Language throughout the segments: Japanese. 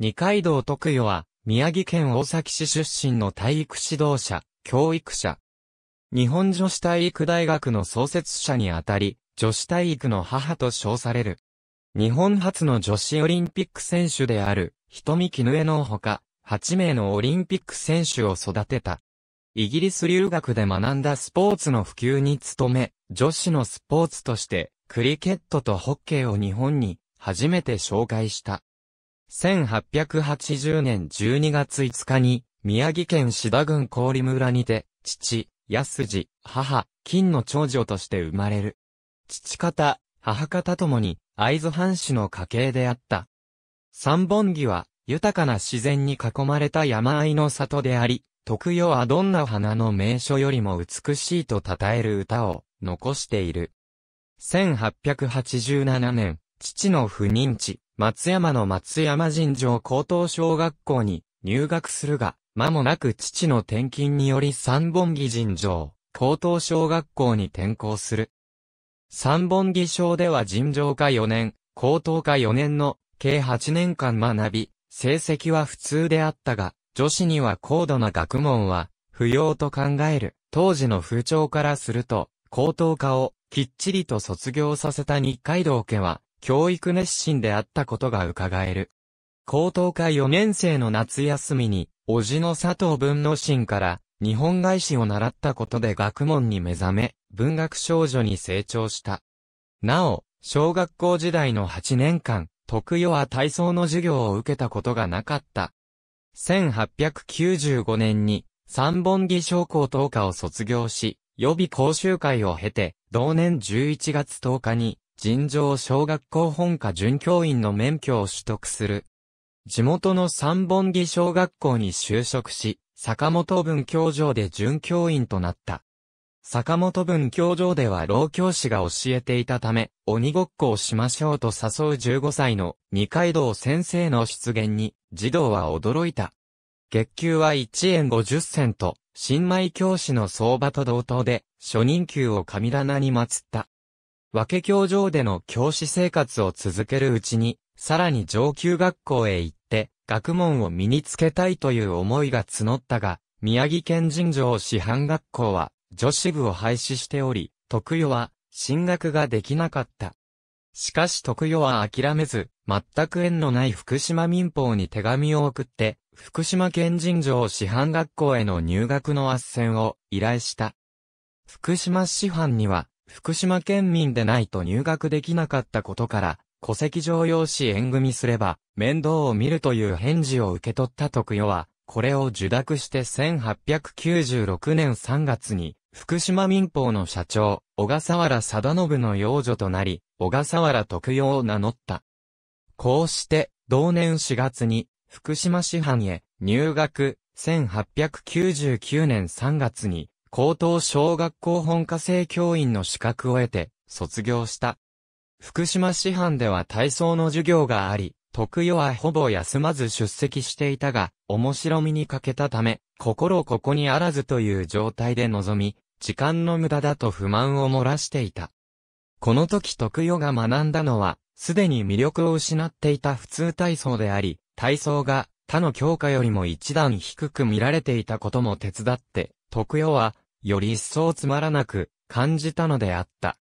二階堂徳代は、宮城県大崎市出身の体育指導者、教育者。日本女子体育大学の創設者にあたり、女子体育の母と称される。日本初の女子オリンピック選手である、瞳絹江のほか、8名のオリンピック選手を育てた。イギリス留学で学んだスポーツの普及に努め、女子のスポーツとして、クリケットとホッケーを日本に初めて紹介した。1880年12月5日に、宮城県志田郡郡村にて、父、安次、母、金の長女として生まれる。父方、母方ともに、会津藩士の家系であった。三本木は、豊かな自然に囲まれた山あいの里であり、徳養はどんな花の名所よりも美しいと称える歌を残している。1887年、父の不妊地、松山の松山尋常高等小学校に入学するが、間もなく父の転勤により三本木尋常高等小学校に転校する。三本木小では尋常科4年、高等科4年の計8年間学び、成績は普通であったが、女子には高度な学問は不要と考える。当時の風潮からすると、高等科をきっちりと卒業させた日海道家は、教育熱心であったことが伺える。高等科4年生の夏休みに、叔父の佐藤文之進から、日本外史を習ったことで学問に目覚め、文学少女に成長した。なお、小学校時代の8年間、特与は体操の授業を受けたことがなかった。1895年に、三本木商工等科を卒業し、予備講習会を経て、同年11月10日に、尋常小学校本科准教員の免許を取得する。地元の三本木小学校に就職し、坂本文教場で准教員となった。坂本文教場では老教師が教えていたため、鬼ごっこをしましょうと誘う15歳の二階堂先生の出現に、児童は驚いた。月給は1円50銭と、新米教師の相場と同等で、初任給を神棚に祀った。分け教場での教師生活を続けるうちに、さらに上級学校へ行って、学問を身につけたいという思いが募ったが、宮城県人情師範学校は、女子部を廃止しており、徳与は、進学ができなかった。しかし徳与は諦めず、全く縁のない福島民法に手紙を送って、福島県人情師範学校への入学の斡旋を依頼した。福島師範には、福島県民でないと入学できなかったことから、戸籍上用紙縁組すれば、面倒を見るという返事を受け取った徳代は、これを受諾して1896年3月に、福島民法の社長、小笠原貞信の養女となり、小笠原徳代を名乗った。こうして、同年4月に、福島市藩へ、入学、1899年3月に、高等小学校本科生教員の資格を得て、卒業した。福島市販では体操の授業があり、特与はほぼ休まず出席していたが、面白みに欠けたため、心ここにあらずという状態で臨み、時間の無駄だと不満を漏らしていた。この時特与が学んだのは、すでに魅力を失っていた普通体操であり、体操が他の教科よりも一段低く見られていたことも手伝って、徳代は、より一層つまらなく感じたのであった。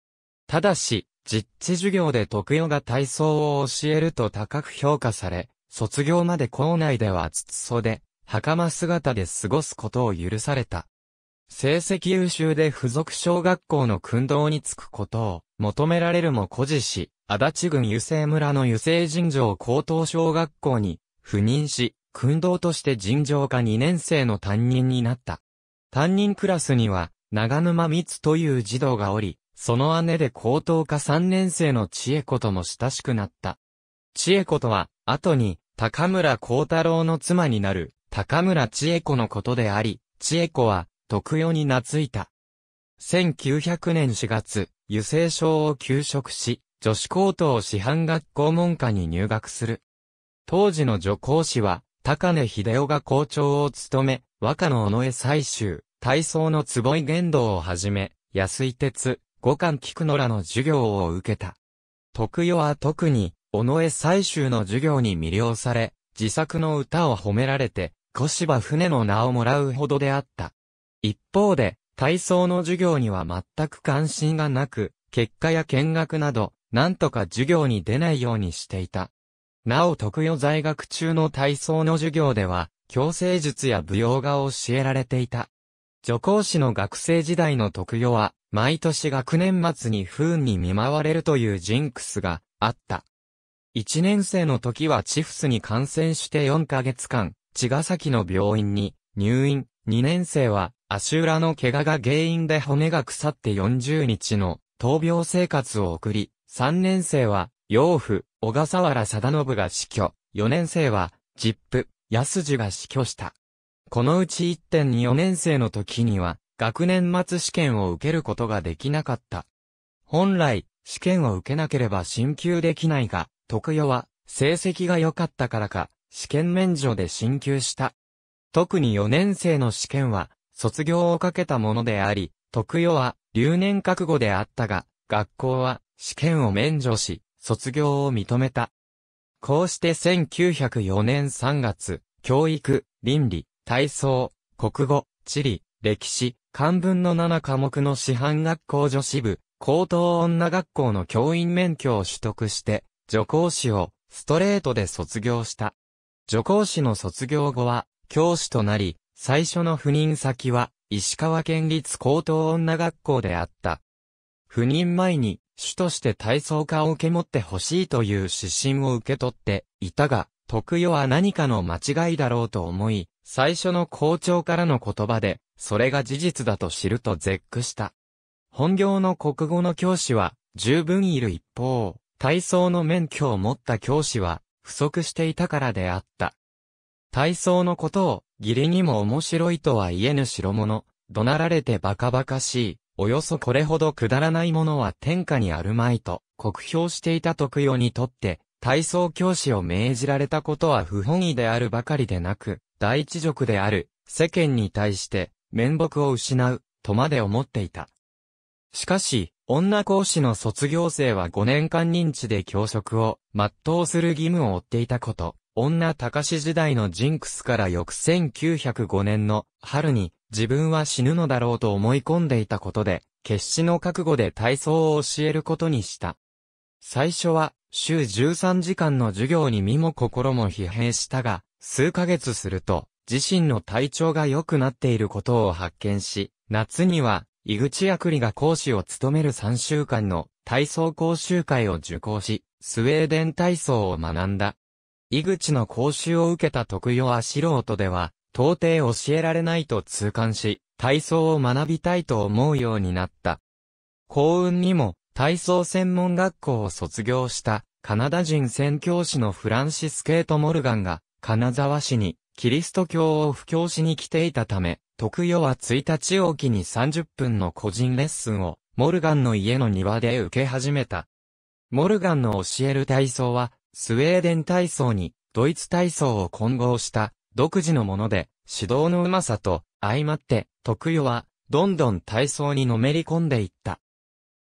ただし、実地授業で徳代が体操を教えると高く評価され、卒業まで校内では筒袖、袴姿で過ごすことを許された。成績優秀で付属小学校の訓導に就くことを求められるも孤児し、足立郡油生村の油生尋常高等小学校に赴任し、訓導として尋常科2年生の担任になった。担任クラスには、長沼光という児童がおり、その姉で高等科3年生の千恵子とも親しくなった。千恵子とは、後に、高村光太郎の妻になる、高村千恵子のことであり、千恵子は、特養に懐いた。1900年4月、油性症を休職し、女子高等師範学校門下に入学する。当時の女講師は、高根秀夫が校長を務め、和歌の尾上採集、体操の坪井玄道をはじめ、安井鉄、五冠菊野らの授業を受けた。徳代は特に、尾上採集の授業に魅了され、自作の歌を褒められて、小芝船の名をもらうほどであった。一方で、体操の授業には全く関心がなく、結果や見学など、なんとか授業に出ないようにしていた。なお特予在学中の体操の授業では、強制術や舞踊が教えられていた。女講師の学生時代の特予は、毎年学年末に不運に見舞われるというジンクスがあった。一年生の時はチフスに感染して4ヶ月間、茅ヶ崎の病院に入院。二年生は足裏の怪我が原因で骨が腐って40日の闘病生活を送り、三年生は養父、小笠原貞信が死去、4年生は、ジップ、安寿が死去した。このうち1.4 2年生の時には、学年末試験を受けることができなかった。本来、試験を受けなければ進級できないが、特与は、成績が良かったからか、試験免除で進級した。特に4年生の試験は、卒業をかけたものであり、特与は、留年覚悟であったが、学校は、試験を免除し、卒業を認めた。こうして1904年3月、教育、倫理、体操、国語、地理、歴史、漢文の7科目の師範学校女子部、高等女学校の教員免許を取得して、助講師をストレートで卒業した。助講師の卒業後は、教師となり、最初の赴任先は、石川県立高等女学校であった。赴任前に、主として体操家を受け持ってほしいという指針を受け取っていたが、特与は何かの間違いだろうと思い、最初の校長からの言葉で、それが事実だと知ると絶句した。本業の国語の教師は十分いる一方、体操の免許を持った教師は不足していたからであった。体操のことを義理にも面白いとは言えぬ代物、怒鳴られてバカバカしい、およそこれほどくだらないものは天下にあるまいと、酷評していた徳代にとって、体操教師を命じられたことは不本意であるばかりでなく、第一族である、世間に対して、面目を失う、とまで思っていた。しかし、女講師の卒業生は5年間認知で教職を全うする義務を負っていたこと、女高志時代のジンクスから翌1905年の春に自分は死ぬのだろうと思い込んでいたことで、決死の覚悟で体操を教えることにした。最初は週13時間の授業に身も心も疲弊したが、数ヶ月すると自身の体調が良くなっていることを発見し、夏には井口役里が講師を務める3週間の体操講習会を受講し、スウェーデン体操を学んだ。井口の講習を受けた徳代は素人では、到底教えられないと痛感し、体操を学びたいと思うようになった。幸運にも、体操専門学校を卒業した、カナダ人宣教師のフランシス・ケート・モルガンが、金沢市に、キリスト教を布教しに来ていたため、徳代は1日おきに30分の個人レッスンを、モルガンの家の庭で受け始めた。モルガンの教える体操は、スウェーデン体操にドイツ体操を混合した独自のもので、指導のうまさと相まって特与はどんどん体操にのめり込んでいった。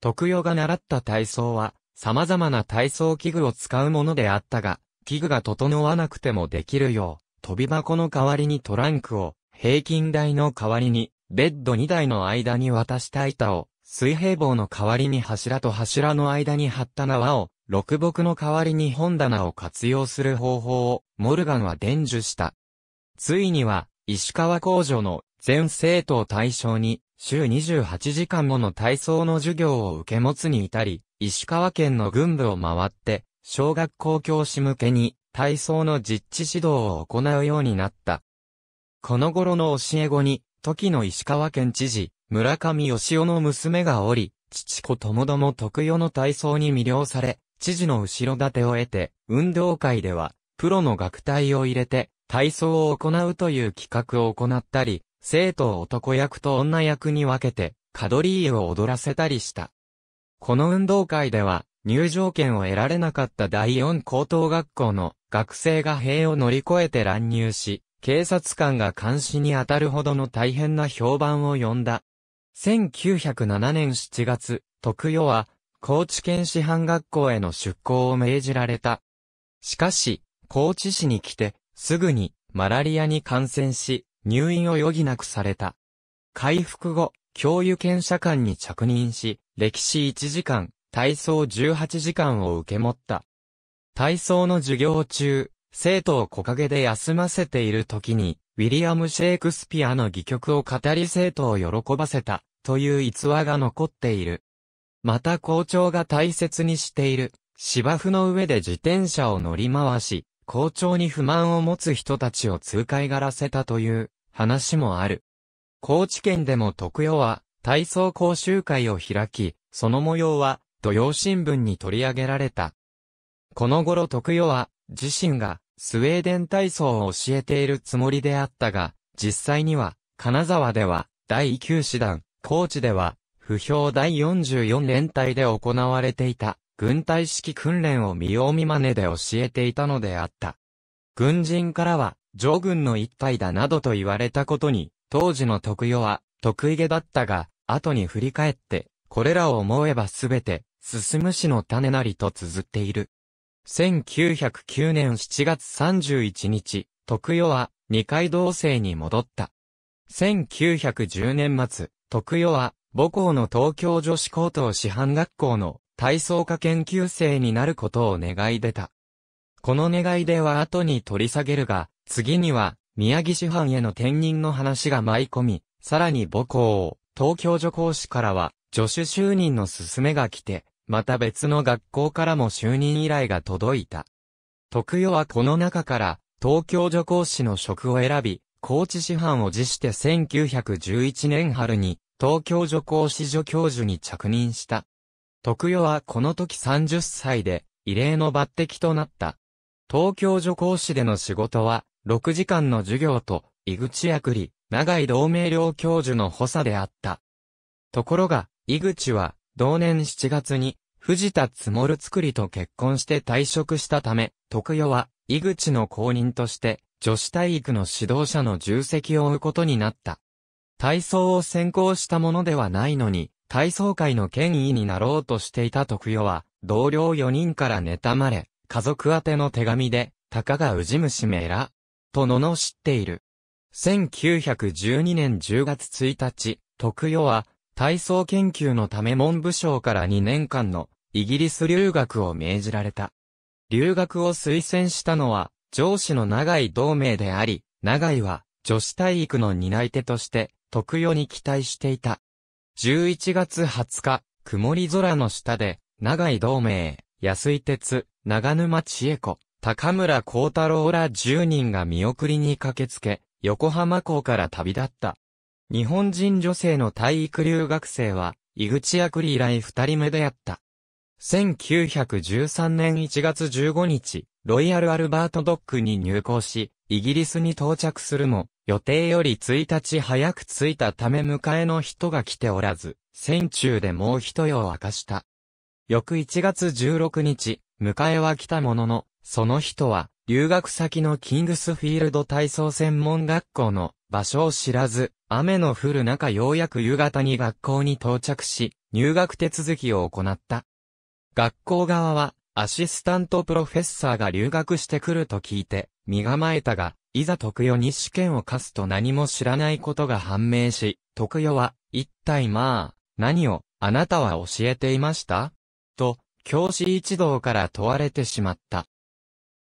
特与が習った体操は様々な体操器具を使うものであったが、器具が整わなくてもできるよう、飛び箱の代わりにトランクを、平均台の代わりに、ベッド2台の間に渡した板を、水平棒の代わりに柱と柱の間に張った縄を、六木の代わりに本棚を活用する方法をモルガンは伝授した。ついには、石川工場の全生徒を対象に、週28時間もの体操の授業を受け持つに至り、石川県の軍部を回って、小学校教師向けに体操の実地指導を行うようになった。この頃の教え子に、時の石川県知事、村上義雄の娘がおり、父子ともども特有の体操に魅了され、知事の後ろ盾を得て、運動会では、プロの学隊を入れて、体操を行うという企画を行ったり、生徒を男役と女役に分けて、カドリーを踊らせたりした。この運動会では、入場券を得られなかった第4高等学校の学生が塀を乗り越えて乱入し、警察官が監視に当たるほどの大変な評判を呼んだ。1907年7月、徳代は高知県師範学校への出校を命じられた。しかし、高知市に来て、すぐに、マラリアに感染し、入院を余儀なくされた。回復後、教諭検査官に着任し、歴史1時間、体操18時間を受け持った。体操の授業中、生徒を木陰で休ませている時に、ウィリアム・シェイクスピアの戯曲を語り生徒を喜ばせた、という逸話が残っている。また校長が大切にしている芝生の上で自転車を乗り回し、校長に不満を持つ人たちを痛快がらせたという話もある。高知県でも徳代は体操講習会を開き、その模様は土曜新聞に取り上げられた。この頃徳代は自身がスウェーデン体操を教えているつもりであったが、実際には金沢では第9師団、高知では不評第44連隊で行われていた、軍隊式訓練を見よう見真似で教えていたのであった。軍人からは、上軍の一体だなどと言われたことに、当時の徳代は、得意げだったが、後に振り返って、これらを思えばすべて、進むしの種なりと綴っている。1909年7月31日、徳代は、二階同棲に戻った。1910年末、徳代は、母校の東京女子高等師範学校の体操科研究生になることを願い出た。この願い出は後に取り下げるが、次には宮城師範への転任の話が舞い込み、さらに母校を東京女講師からは助手就任の勧めが来て、また別の学校からも就任依頼が届いた。徳代はこの中から東京女講師の職を選び、高知師範を辞して1911年春に東京女工史女教授に着任した。徳代はこの時30歳で、異例の抜擢となった。東京女工史での仕事は、6時間の授業と、井口役里、長井同盟寮教授の補佐であった。ところが、井口は、同年7月に、藤田つもるつくりと結婚して退職したため、徳代は、井口の後任として、女子体育の指導者の重責を負うことになった。体操を専攻したものではないのに、体操界の権威になろうとしていた徳代は、同僚4人から妬まれ、家族宛ての手紙で、たかがむしめら、と罵っている。1912年10月1日、徳代は、体操研究のため文部省から2年間のイギリス留学を命じられた。留学を推薦したのは上司の長井同盟であり、長井は女子体育の担い手として特与に期待していた。11月20日、曇り空の下で、長井同盟、安井哲、長沼千恵子、高村光太郎ら10人が見送りに駆けつけ、横浜港から旅立った。日本人女性の体育留学生は、井口役里以来二人目であった。1913年1月15日、ロイヤル・アルバート・ドックに入港し、イギリスに到着するも、予定より1日早く着いたため迎えの人が来ておらず、船中でもう一夜を明かした。翌1月16日、迎えは来たものの、その人は、留学先のキングスフィールド体操専門学校の場所を知らず、雨の降る中ようやく夕方に学校に到着し、入学手続きを行った。学校側は、アシスタントプロフェッサーが留学してくると聞いて、身構えたが、いざ徳代に試験を課すと何も知らないことが判明し、徳代は、一体まあ、何を、あなたは教えていましたと、教師一同から問われてしまった。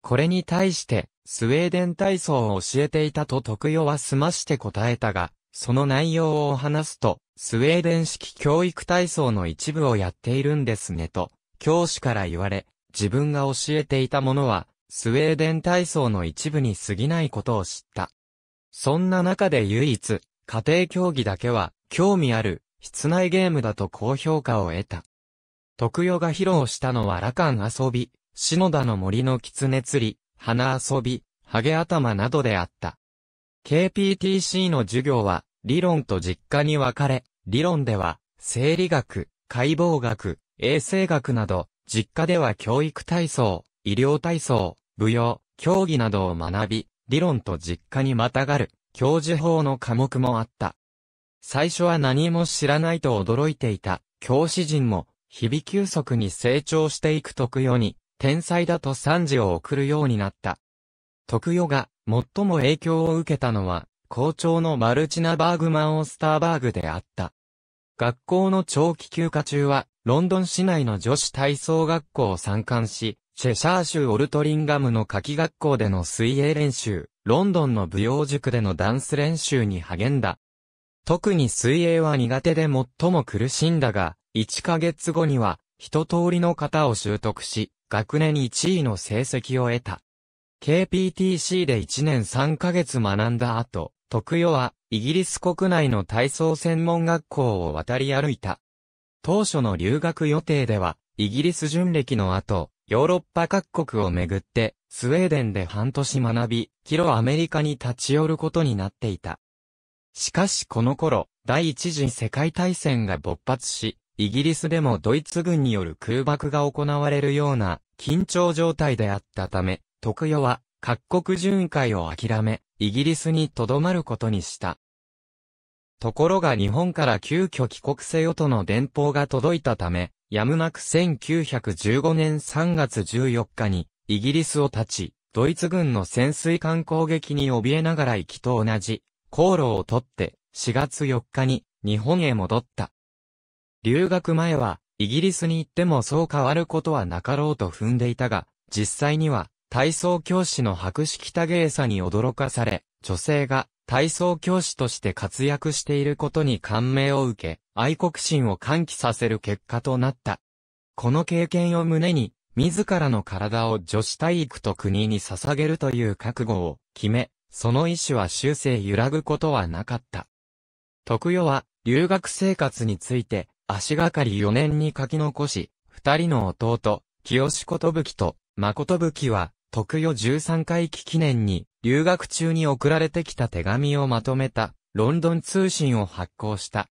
これに対して、スウェーデン体操を教えていたと徳代は済まして答えたが、その内容を話すと、スウェーデン式教育体操の一部をやっているんですねと、教師から言われ、自分が教えていたものは、スウェーデン体操の一部に過ぎないことを知った。そんな中で唯一、家庭競技だけは、興味ある、室内ゲームだと高評価を得た。徳代が披露したのは羅漢遊び、篠田の森の狐釣り、花遊び、ハゲ頭などであった。KPTC の授業は、理論と実家に分かれ、理論では、生理学、解剖学、衛生学など、実家では教育体操、医療体操、舞踊、競技などを学び、理論と実家にまたがる、教授法の科目もあった。最初は何も知らないと驚いていた、教師陣も、日々急速に成長していく徳養に、天才だと賛辞を送るようになった。徳養が、最も影響を受けたのは、校長のマルチナ・バーグマン・オスターバーグであった。学校の長期休暇中は、ロンドン市内の女子体操学校を参観し、チェシャー州オルトリンガムの夏季学校での水泳練習、ロンドンの舞踊塾でのダンス練習に励んだ。特に水泳は苦手で最も苦しんだが、1ヶ月後には、一通りの型を習得し、学年1位の成績を得た。KPTC で1年3ヶ月学んだ後、徳代は、イギリス国内の体操専門学校を渡り歩いた。当初の留学予定では、イギリス巡歴の後、ヨーロッパ各国をめぐって、スウェーデンで半年学び、キロアメリカに立ち寄ることになっていた。しかしこの頃、第一次世界大戦が勃発し、イギリスでもドイツ軍による空爆が行われるような緊張状態であったため、特与は各国巡回を諦め、イギリスに留まることにした。ところが日本から急遽帰国せよとの電報が届いたため、やむなく1915年3月14日にイギリスを立ち、ドイツ軍の潜水艦攻撃に怯えながら行きと同じ航路をとって4月4日に日本へ戻った。留学前はイギリスに行ってもそう変わることはなかろうと踏んでいたが、実際には体操教師の白式多芸さに驚かされ、女性が体操教師として活躍していることに感銘を受け、愛国心を喚起させる結果となった。この経験を胸に、自らの体を女子体育と国に捧げるという覚悟を決め、その意志は終生揺らぐことはなかった。徳代は、留学生活について、足がかり4年に書き残し、二人の弟、清子とぶきと、誠吹は、特与13回忌記念に、留学中に送られてきた手紙をまとめた、ロンドン通信を発行した。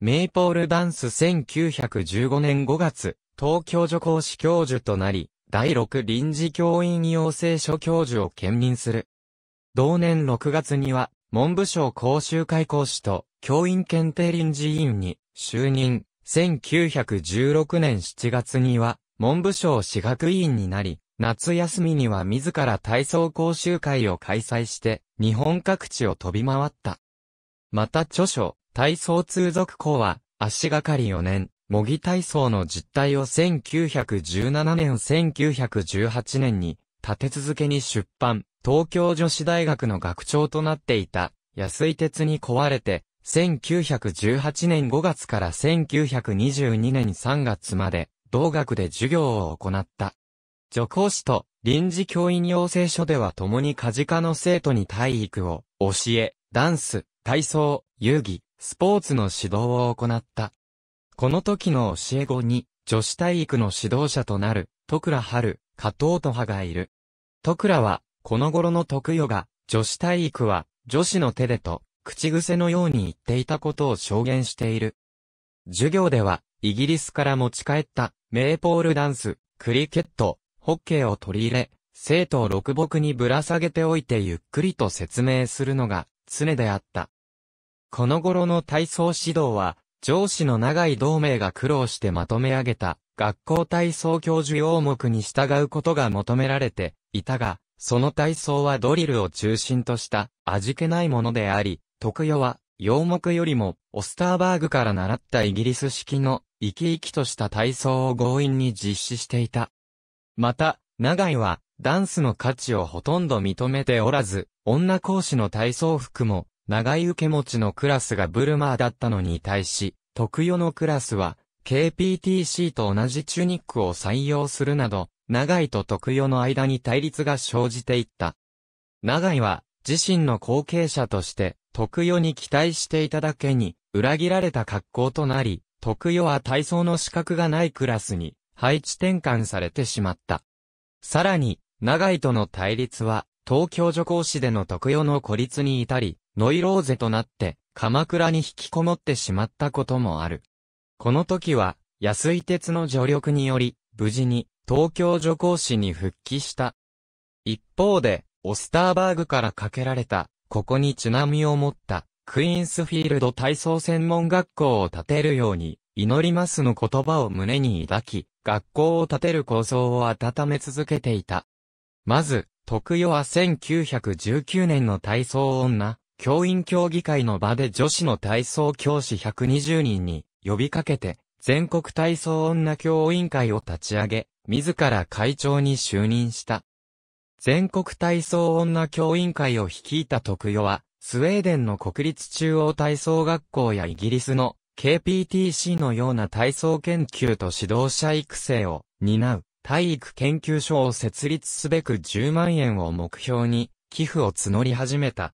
メイポールダンス1915年5月、東京女講師教授となり、第6臨時教員養成所教授を兼任する。同年6月には、文部省講習会講師と、教員検定臨時委員に就任。1916年7月には、文部省私学委員になり、夏休みには自ら体操講習会を開催して、日本各地を飛び回った。また著書、体操通俗校は、足がかり4年、模擬体操の実態を1917年1918年に、立て続けに出版、東京女子大学の学長となっていた、安井鉄に壊れて、1918年5月から1922年3月まで、同学で授業を行った。女講師と臨時教員養成所では共にカジカの生徒に体育を教え、ダンス、体操、遊戯、スポーツの指導を行った。この時の教え子に、女子体育の指導者となる、徳倉春、加藤と葉がいる。徳倉は、この頃の特与が、女子体育は、女子の手でと、口癖のように言っていたことを証言している。授業では、イギリスから持ち帰った、メーポールダンス、クリケット、ホッケーを取り入れ、生徒を六木にぶら下げておいてゆっくりと説明するのが常であった。この頃の体操指導は、上司の長い同盟が苦労してまとめ上げた学校体操教授要目に従うことが求められていたが、その体操はドリルを中心とした味気ないものであり、特与は要目よりもオスターバーグから習ったイギリス式の生き生きとした体操を強引に実施していた。また、長井は、ダンスの価値をほとんど認めておらず、女講師の体操服も、長井受け持ちのクラスがブルマーだったのに対し、特余のクラスは、KPTC と同じチュニックを採用するなど、長井と特余の間に対立が生じていった。長井は、自身の後継者として、特余に期待していただけに、裏切られた格好となり、特余は体操の資格がないクラスに配置転換されてしまった。さらに、長井との対立は、東京女工市での特用の孤立に至り、ノイローゼとなって、鎌倉に引きこもってしまったこともある。この時は、安井鉄の助力により、無事に、東京女工市に復帰した。一方で、オスターバーグからかけられた、ここに津波を持った、クイーンスフィールド体操専門学校を建てるように、祈りますの言葉を胸に抱き、学校を建てる構想を温め続けていた。まず、徳代は1919年の体操女、教員協議会の場で女子の体操教師120人に呼びかけて、全国体操女教員会を立ち上げ、自ら会長に就任した。全国体操女教員会を率いた徳代は、スウェーデンの国立中央体操学校やイギリスの KPTC のような体操研究と指導者育成を担う体育研究所を設立すべく10万円を目標に寄付を募り始めた。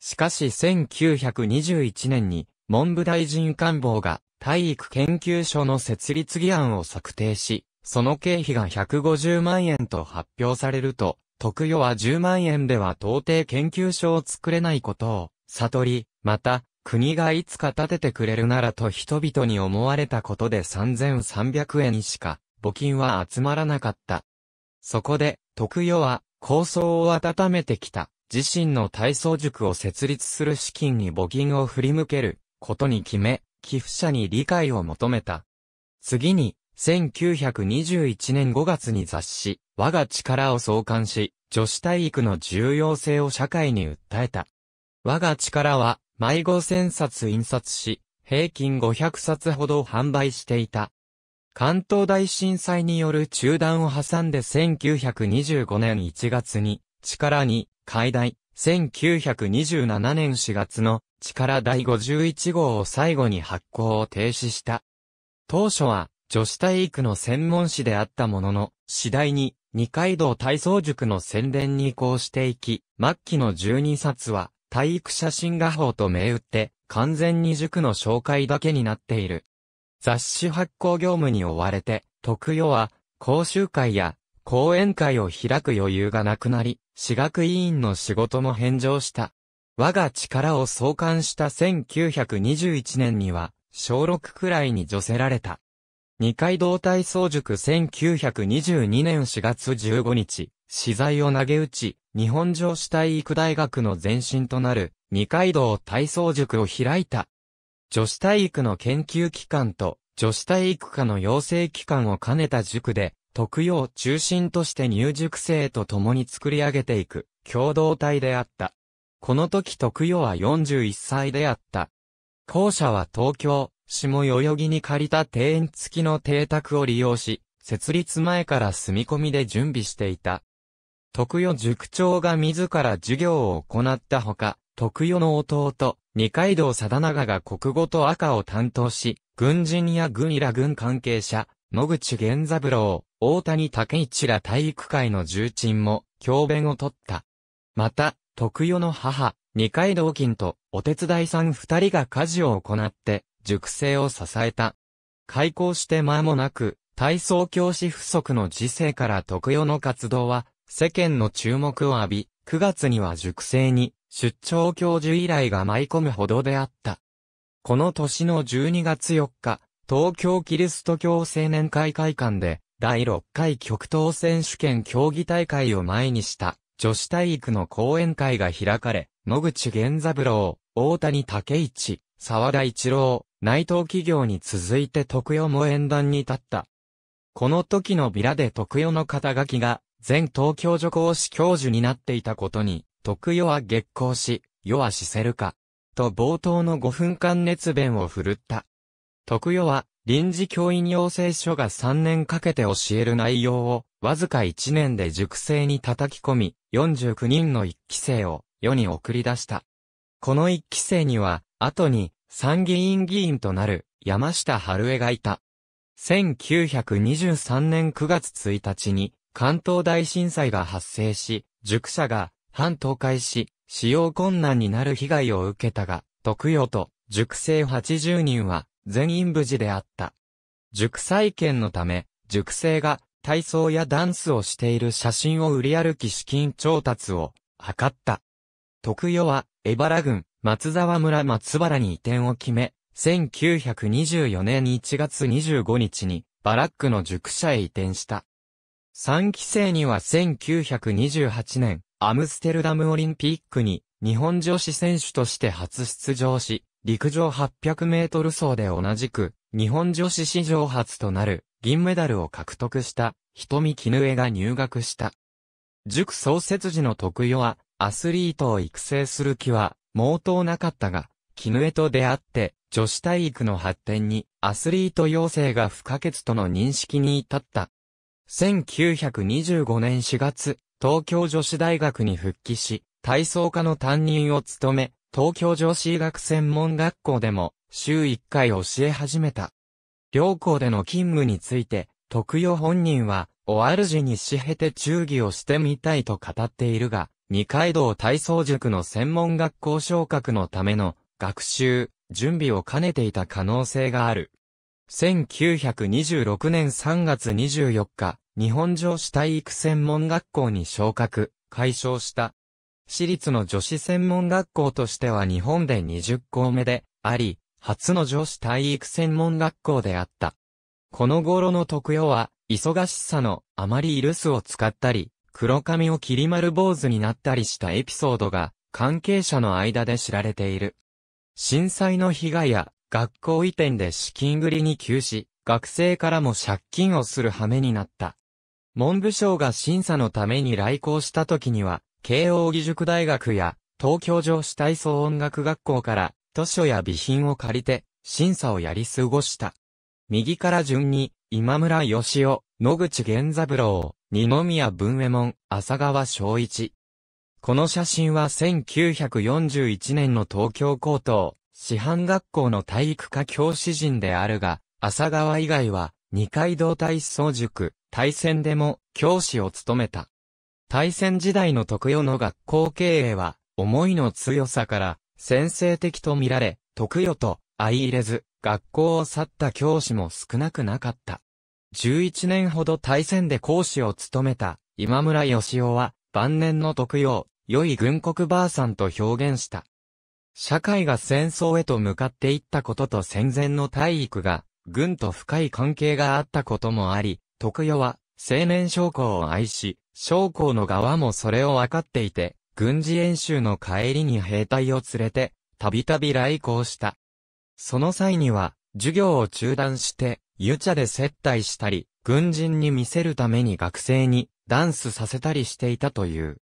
しかし1921年に文部大臣官房が体育研究所の設立議案を策定し、その経費が150万円と発表されると、特余は10万円では到底研究所を作れないことを悟り、また、国がいつか建ててくれるならと人々に思われたことで3300円しか募金は集まらなかった。そこで、徳代は構想を温めてきた自身の体操塾を設立する資金に募金を振り向けることに決め、寄付者に理解を求めた。次に、1921年5月に雑誌、我が力を創刊し、女子体育の重要性を社会に訴えた。我が力は、毎号千冊印刷し、平均500冊ほど販売していた。関東大震災による中断を挟んで1925年1月に、力に、解題、1927年4月の、力第51号を最後に発行を停止した。当初は、女子体育の専門誌であったものの、次第に、二階堂体操塾の宣伝に移行していき、末期の12冊は、体育写真画法と銘打って、完全に塾の紹介だけになっている。雑誌発行業務に追われて、特与は、講習会や、講演会を開く余裕がなくなり、私学委員の仕事も返上した。我が力を創刊した1921年には、小6くらいに除せられた。二階堂体操塾1922年4月15日、資材を投げ打ち、日本女子体育大学の前身となる二階堂体操塾を開いた。女子体育の研究機関と女子体育科の養成機関を兼ねた塾で、特養中心として入塾生と共に作り上げていく共同体であった。この時特養は41歳であった。校舎は東京、下代々木に借りた庭園付きの邸宅を利用し、設立前から住み込みで準備していた。徳代塾長が自ら授業を行ったほか、徳代の弟、二階堂貞長が国語と赤を担当し、軍人や軍医ら軍関係者、野口源三郎、大谷武一ら体育会の重鎮も、教鞭を取った。また、徳代の母、二階堂金と、お手伝いさん二人が家事を行って、塾生を支えた。開校して間もなく、体操教師不足の時世から徳代の活動は、世間の注目を浴び、9月には塾生に出張教授依頼が舞い込むほどであった。この年の12月4日、東京キリスト教青年会会館で、第6回極東選手権競技大会を前にした、女子体育の講演会が開かれ、野口源三郎、大谷武一、沢田一郎、内藤企業に続いて徳代も演壇に立った。この時のビラで徳代の肩書きが、前東京女講師教授になっていたことに、徳世は激光し、世は死せるか。と冒頭の5分間熱弁を振るった。徳世は、臨時教員養成所が3年かけて教える内容を、わずか1年で熟成に叩き込み、49人の1期生を世に送り出した。この1期生には、後に参議院議員となる山下春江がいた。1923年9月1日に関東大震災が発生し、塾舎が半倒壊し、使用困難になる被害を受けたが、徳与と塾生80人は全員無事であった。塾再建のため、塾生が体操やダンスをしている写真を売り歩き資金調達を図った。徳与は、江原郡、松沢村松原に移転を決め、1924年1月25日に、バラックの塾舎へ移転した。3期生には1928年、アムステルダムオリンピックに日本女子選手として初出場し、陸上800メートル走で同じく、日本女子史上初となる銀メダルを獲得した瞳絹江が入学した。塾創設時の特与は、アスリートを育成する気は、毛頭なかったが、絹江と出会って、女子体育の発展に、アスリート養成が不可欠との認識に至った。1925年4月、東京女子大学に復帰し、体操科の担任を務め、東京女子医学専門学校でも、週1回教え始めた。両校での勤務について、徳代本人は、お主にしへて忠義をしてみたいと語っているが、二階堂体操塾の専門学校昇格のための、学習、準備を兼ねていた可能性がある。1926年3月24日、日本女子体育専門学校に昇格、解消した。私立の女子専門学校としては日本で20校目であり、初の女子体育専門学校であった。この頃の特養は、忙しさのあまりイルスを使ったり、黒髪を切り丸坊主になったりしたエピソードが、関係者の間で知られている。震災の被害や学校移転で資金繰りに急し、学生からも借金をする羽目になった。文部省が審査のために来校した時には、慶応義塾大学や東京女主体操音楽学校から図書や備品を借りて審査をやり過ごした。右から順に今村義雄、野口源三郎、二宮文右衛門、浅川昭一。この写真は1941年の東京高等師範学校の体育科教師陣であるが、浅川以外は、二階堂体操塾、対戦でも教師を務めた。対戦時代の徳代の学校経営は、思いの強さから、先制的と見られ、徳代と相入れず、学校を去った教師も少なくなかった。11年ほど対戦で講師を務めた今村義雄は晩年の特用、良い軍国ばあさんと表現した。社会が戦争へと向かっていったことと戦前の体育が、軍と深い関係があったこともあり、徳代は、青年将校を愛し、将校の側もそれを分かっていて、軍事演習の帰りに兵隊を連れて、たびたび来航した。その際には、授業を中断して、湯茶で接待したり、軍人に見せるために学生にダンスさせたりしていたという。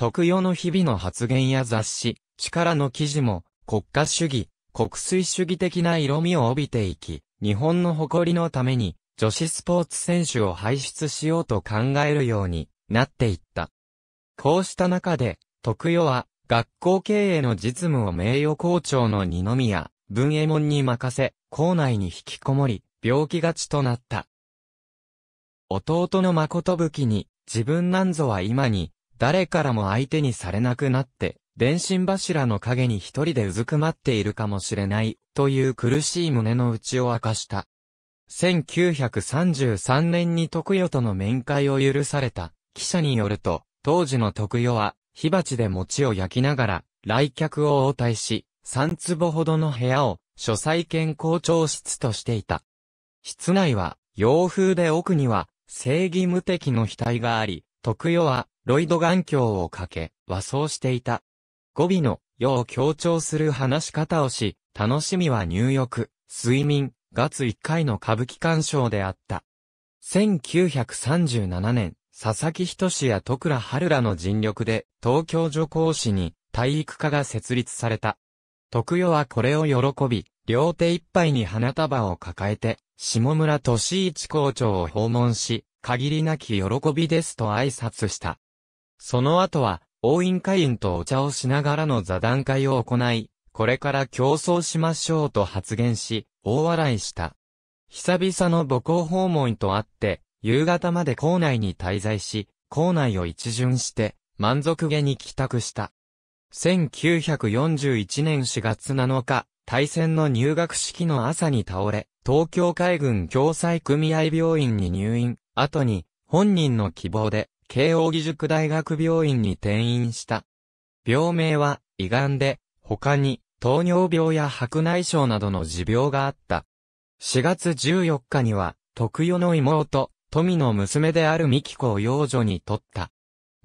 特用の日々の発言や雑誌、力の記事も、国家主義、国粋主義的な色味を帯びていき、日本の誇りのために、女子スポーツ選手を輩出しようと考えるようになっていった。こうした中で、徳代は、学校経営の実務を名誉校長の二宮、文右衛門に任せ、校内に引きこもり、病気がちとなった。弟の誠武に、自分なんぞは今に、誰からも相手にされなくなって、電信柱の陰に一人でうずくまっているかもしれない、という苦しい胸の内を明かした。1933年に徳代との面会を許された、記者によると、当時の徳代は、火鉢で餅を焼きながら、来客を応対し、三坪ほどの部屋を、書斎兼校長室としていた。室内は、洋風で奥には、正義無敵の額があり、徳代は、ロイド眼鏡をかけ、和装していた。語尾の、よを強調する話し方をし、楽しみは入浴、睡眠、月一回の歌舞伎鑑賞であった。1937年、佐々木仁や徳良春らの尽力で、東京女工市に体育科が設立された。徳代はこれを喜び、両手一杯に花束を抱えて、下村俊一校長を訪問し、限りなき喜びですと挨拶した。その後は、応援会員とお茶をしながらの座談会を行い、これから競争しましょうと発言し、大笑いした。久々の母校訪問とあって、夕方まで校内に滞在し、校内を一巡して、満足げに帰宅した。1941年4月7日、大戦の入学式の朝に倒れ、東京海軍共済組合病院に入院、後に、本人の希望で、慶応義塾大学病院に転院した。病名は、胃がんで、他に、糖尿病や白内障などの持病があった。4月14日には、徳代の妹、富の娘である美希子を養女にとった。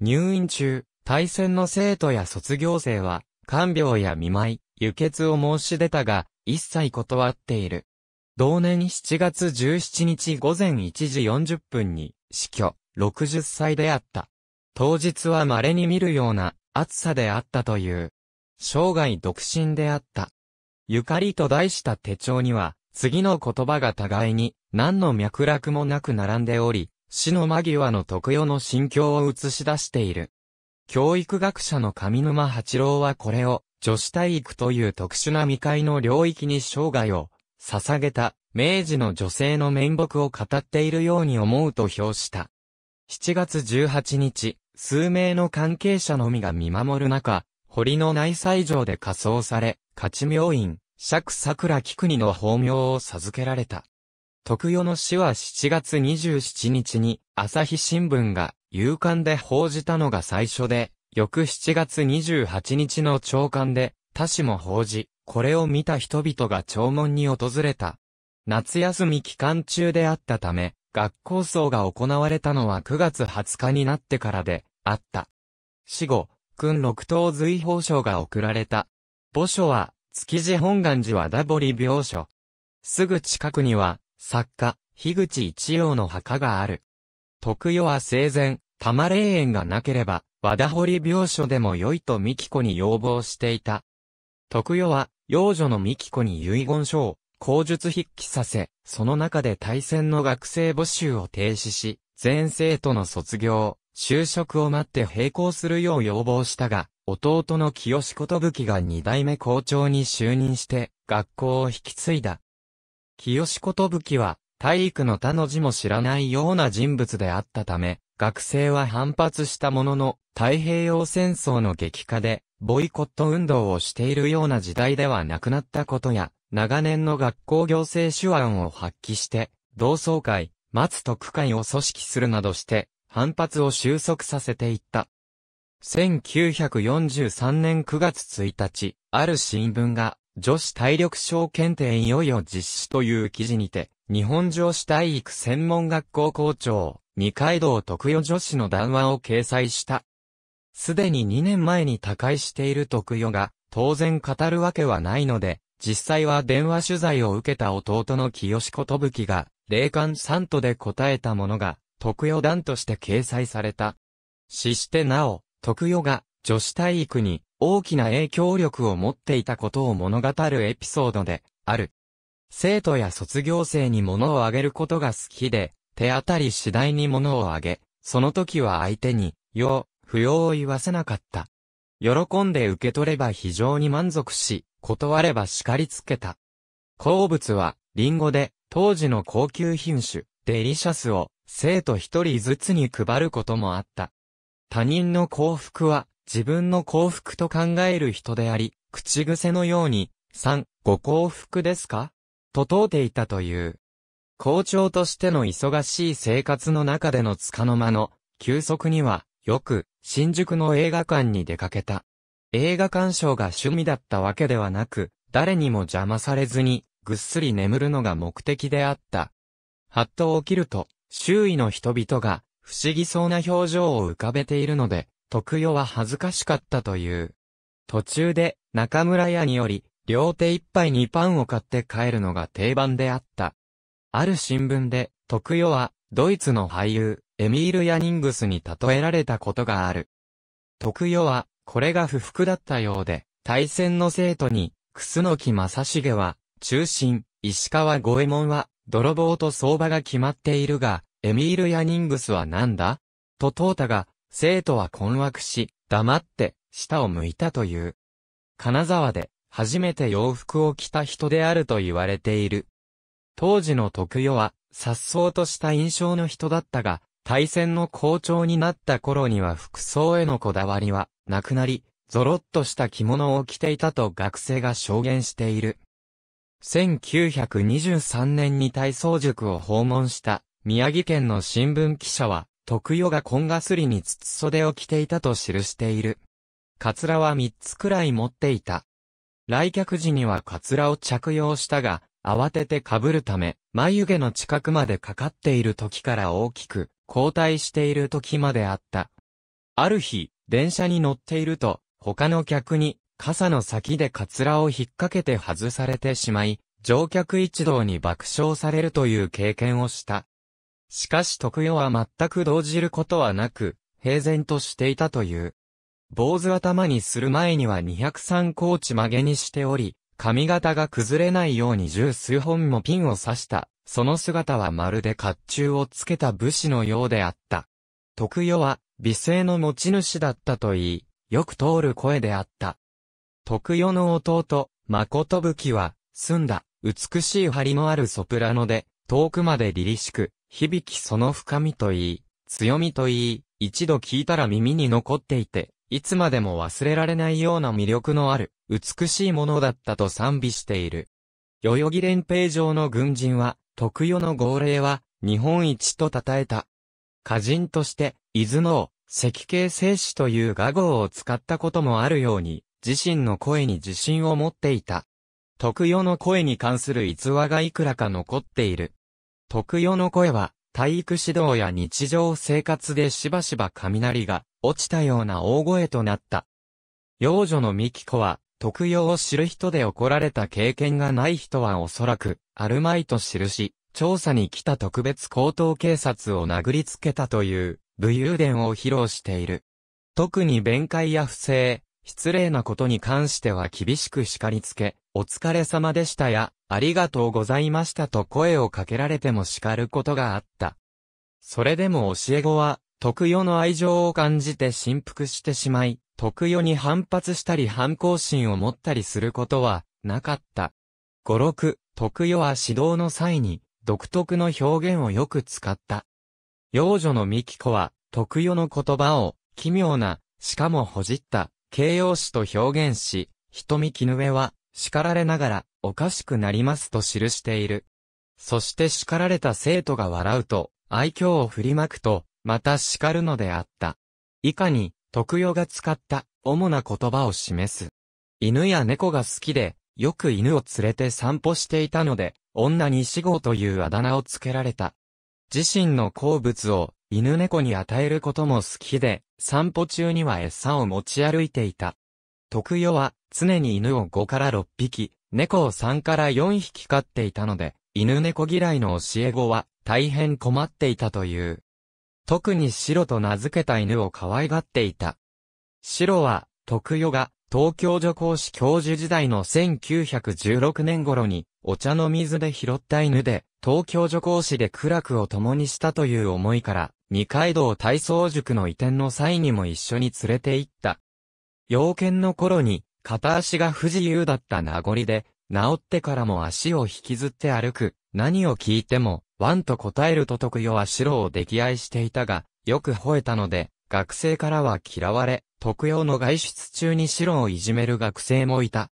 入院中、対戦の生徒や卒業生は、看病や見舞い、輸血を申し出たが、一切断っている。同年7月17日午前1時40分に死去。60歳であった。当日は稀に見るような暑さであったという。生涯独身であった。ゆかりと題した手帳には、次の言葉が互いに何の脈絡もなく並んでおり、死の間際の特用の心境を映し出している。教育学者の上沼八郎はこれを、女子体育という特殊な未開の領域に生涯を捧げた、明治の女性の面目を語っているように思うと評した。7月18日、数名の関係者のみが見守る中、堀の内斎場で仮装され、勝明院、釈桜木国の法名を授けられた。徳代の死は7月27日に、朝日新聞が、勇刊で報じたのが最初で、翌7月28日の朝刊で、他氏も報じ、これを見た人々が弔問に訪れた。夏休み期間中であったため、学校葬が行われたのは9月20日になってからで、あった。死後、君六等随法賞が贈られた。墓所は、築地本願寺和田堀病所。すぐ近くには、作家、樋口一葉の墓がある。徳世は生前、玉霊園がなければ、和田堀病所でも良いと美紀子に要望していた。徳世は、幼女の美紀子に遺言書を口述筆記させ、その中で対戦の学生募集を停止し、全生徒の卒業、就職を待って並行するよう要望したが、弟の清子とぶきが二代目校長に就任して、学校を引き継いだ。清子とぶきは、体育の他の字も知らないような人物であったため、学生は反発したものの、太平洋戦争の激化で、ボイコット運動をしているような時代ではなくなったことや、長年の学校行政手腕を発揮して、同窓会、松徳会を組織するなどして、反発を収束させていった。1943年9月1日、ある新聞が、女子体力小検定いよいよ実施という記事にて、日本女子体育専門学校校長、二階堂徳代女子の談話を掲載した。すでに2年前に他界している徳代が、当然語るわけはないので、実際は電話取材を受けた弟の清子とぶきが、霊感サントで答えたものが、特予団として掲載された。ししてなお、特予が、女子体育に大きな影響力を持っていたことを物語るエピソードで、ある。生徒や卒業生に物をあげることが好きで、手当たり次第に物をあげ、その時は相手に、よう、不要を言わせなかった。喜んで受け取れば非常に満足し、断れば叱りつけた。好物は、リンゴで、当時の高級品種、デリシャスを、生徒一人ずつに配ることもあった。他人の幸福は、自分の幸福と考える人であり、口癖のように、三、ご幸福ですかと問うていたという。校長としての忙しい生活の中でのつかの間の、休息には、よく、新宿の映画館に出かけた。映画鑑賞が趣味だったわけではなく、誰にも邪魔されずに、ぐっすり眠るのが目的であった。はっと起きると、周囲の人々が、不思議そうな表情を浮かべているので、徳代は恥ずかしかったという。途中で、中村屋により、両手一杯にパンを買って帰るのが定番であった。ある新聞で、徳代は、ドイツの俳優、エミール・ヤニングスに例えられたことがある。徳代は、これが不服だったようで、対戦の生徒に、楠木正成は、中心、石川五右衛門は、泥棒と相場が決まっているが、エミール・ヤニングスは何だと問うたが、生徒は困惑し、黙って、下を向いたという。金沢で、初めて洋服を着た人であると言われている。当時の徳代は、颯爽とした印象の人だったが、対戦の好調になった頃には服装へのこだわりは、亡くなり、ゾロッとした着物を着ていたと学生が証言している。1923年に体操塾を訪問した宮城県の新聞記者は、徳代が紺がすりに筒袖を着ていたと記している。カツラは3つくらい持っていた。来客時にはカツラを着用したが、慌てて被るため、眉毛の近くまでかかっている時から大きく、交代している時まであった。ある日、電車に乗っていると、他の客に、傘の先でカツラを引っ掛けて外されてしまい、乗客一同に爆笑されるという経験をした。しかし徳代は全く動じることはなく、平然としていたという。坊主頭にする前には203コーチ曲げにしており、髪型が崩れないように十数本もピンを刺した。その姿はまるで甲冑をつけた武士のようであった。徳代は美声の持ち主だったといい、よく通る声であった。徳世の弟、誠吹は、澄んだ、美しい張りのあるソプラノで、遠くまで凛々しく、響きその深みといい、強みといい、一度聞いたら耳に残っていて、いつまでも忘れられないような魅力のある、美しいものだったと賛美している。代々木連兵場の軍人は、徳世の号令は、日本一と称えた。歌人として、伊豆の石形静止という画号を使ったこともあるように、自身の声に自信を持っていた。特用の声に関する逸話がいくらか残っている。特用の声は、体育指導や日常生活でしばしば雷が落ちたような大声となった。幼女の美紀子は、特用を知る人で怒られた経験がない人はおそらく、あるまいとるし、調査に来た特別高等警察を殴りつけたという、武勇伝を披露している。特に弁解や不正、失礼なことに関しては厳しく叱りつけ、お疲れ様でしたや、ありがとうございましたと声をかけられても叱ることがあった。それでも教え子は、特与の愛情を感じて振幅してしまい、特与に反発したり反抗心を持ったりすることは、なかった。5、6、特与は指導の際に、独特の表現をよく使った。幼女のミキコは、特有の言葉を、奇妙な、しかもほじった、形容詞と表現し、瞳絹上は、叱られながら、おかしくなりますと記している。そして叱られた生徒が笑うと、愛嬌を振りまくと、また叱るのであった。以下に、特用が使った主な言葉を示す。犬や猫が好きで、よく犬を連れて散歩していたので、女に死後というあだ名を付けられた。自身の好物を犬猫に与えることも好きで、散歩中には餌を持ち歩いていた。徳代は常に犬を5から6匹、猫を3から4匹飼っていたので、犬猫嫌いの教え子は大変困っていたという。特に白と名付けた犬を可愛がっていた。白は、徳代が東京女工師教授時代の1916年頃にお茶の水で拾った犬で、東京女工士で苦楽を共にしたという思いから、二階堂体操塾の移転の際にも一緒に連れて行った。要件の頃に、片足が不自由だった名残で、治ってからも足を引きずって歩く、何を聞いても、ワンと答えると徳与は白を溺愛していたが、よく吠えたので、学生からは嫌われ、徳用の外出中に白をいじめる学生もいた。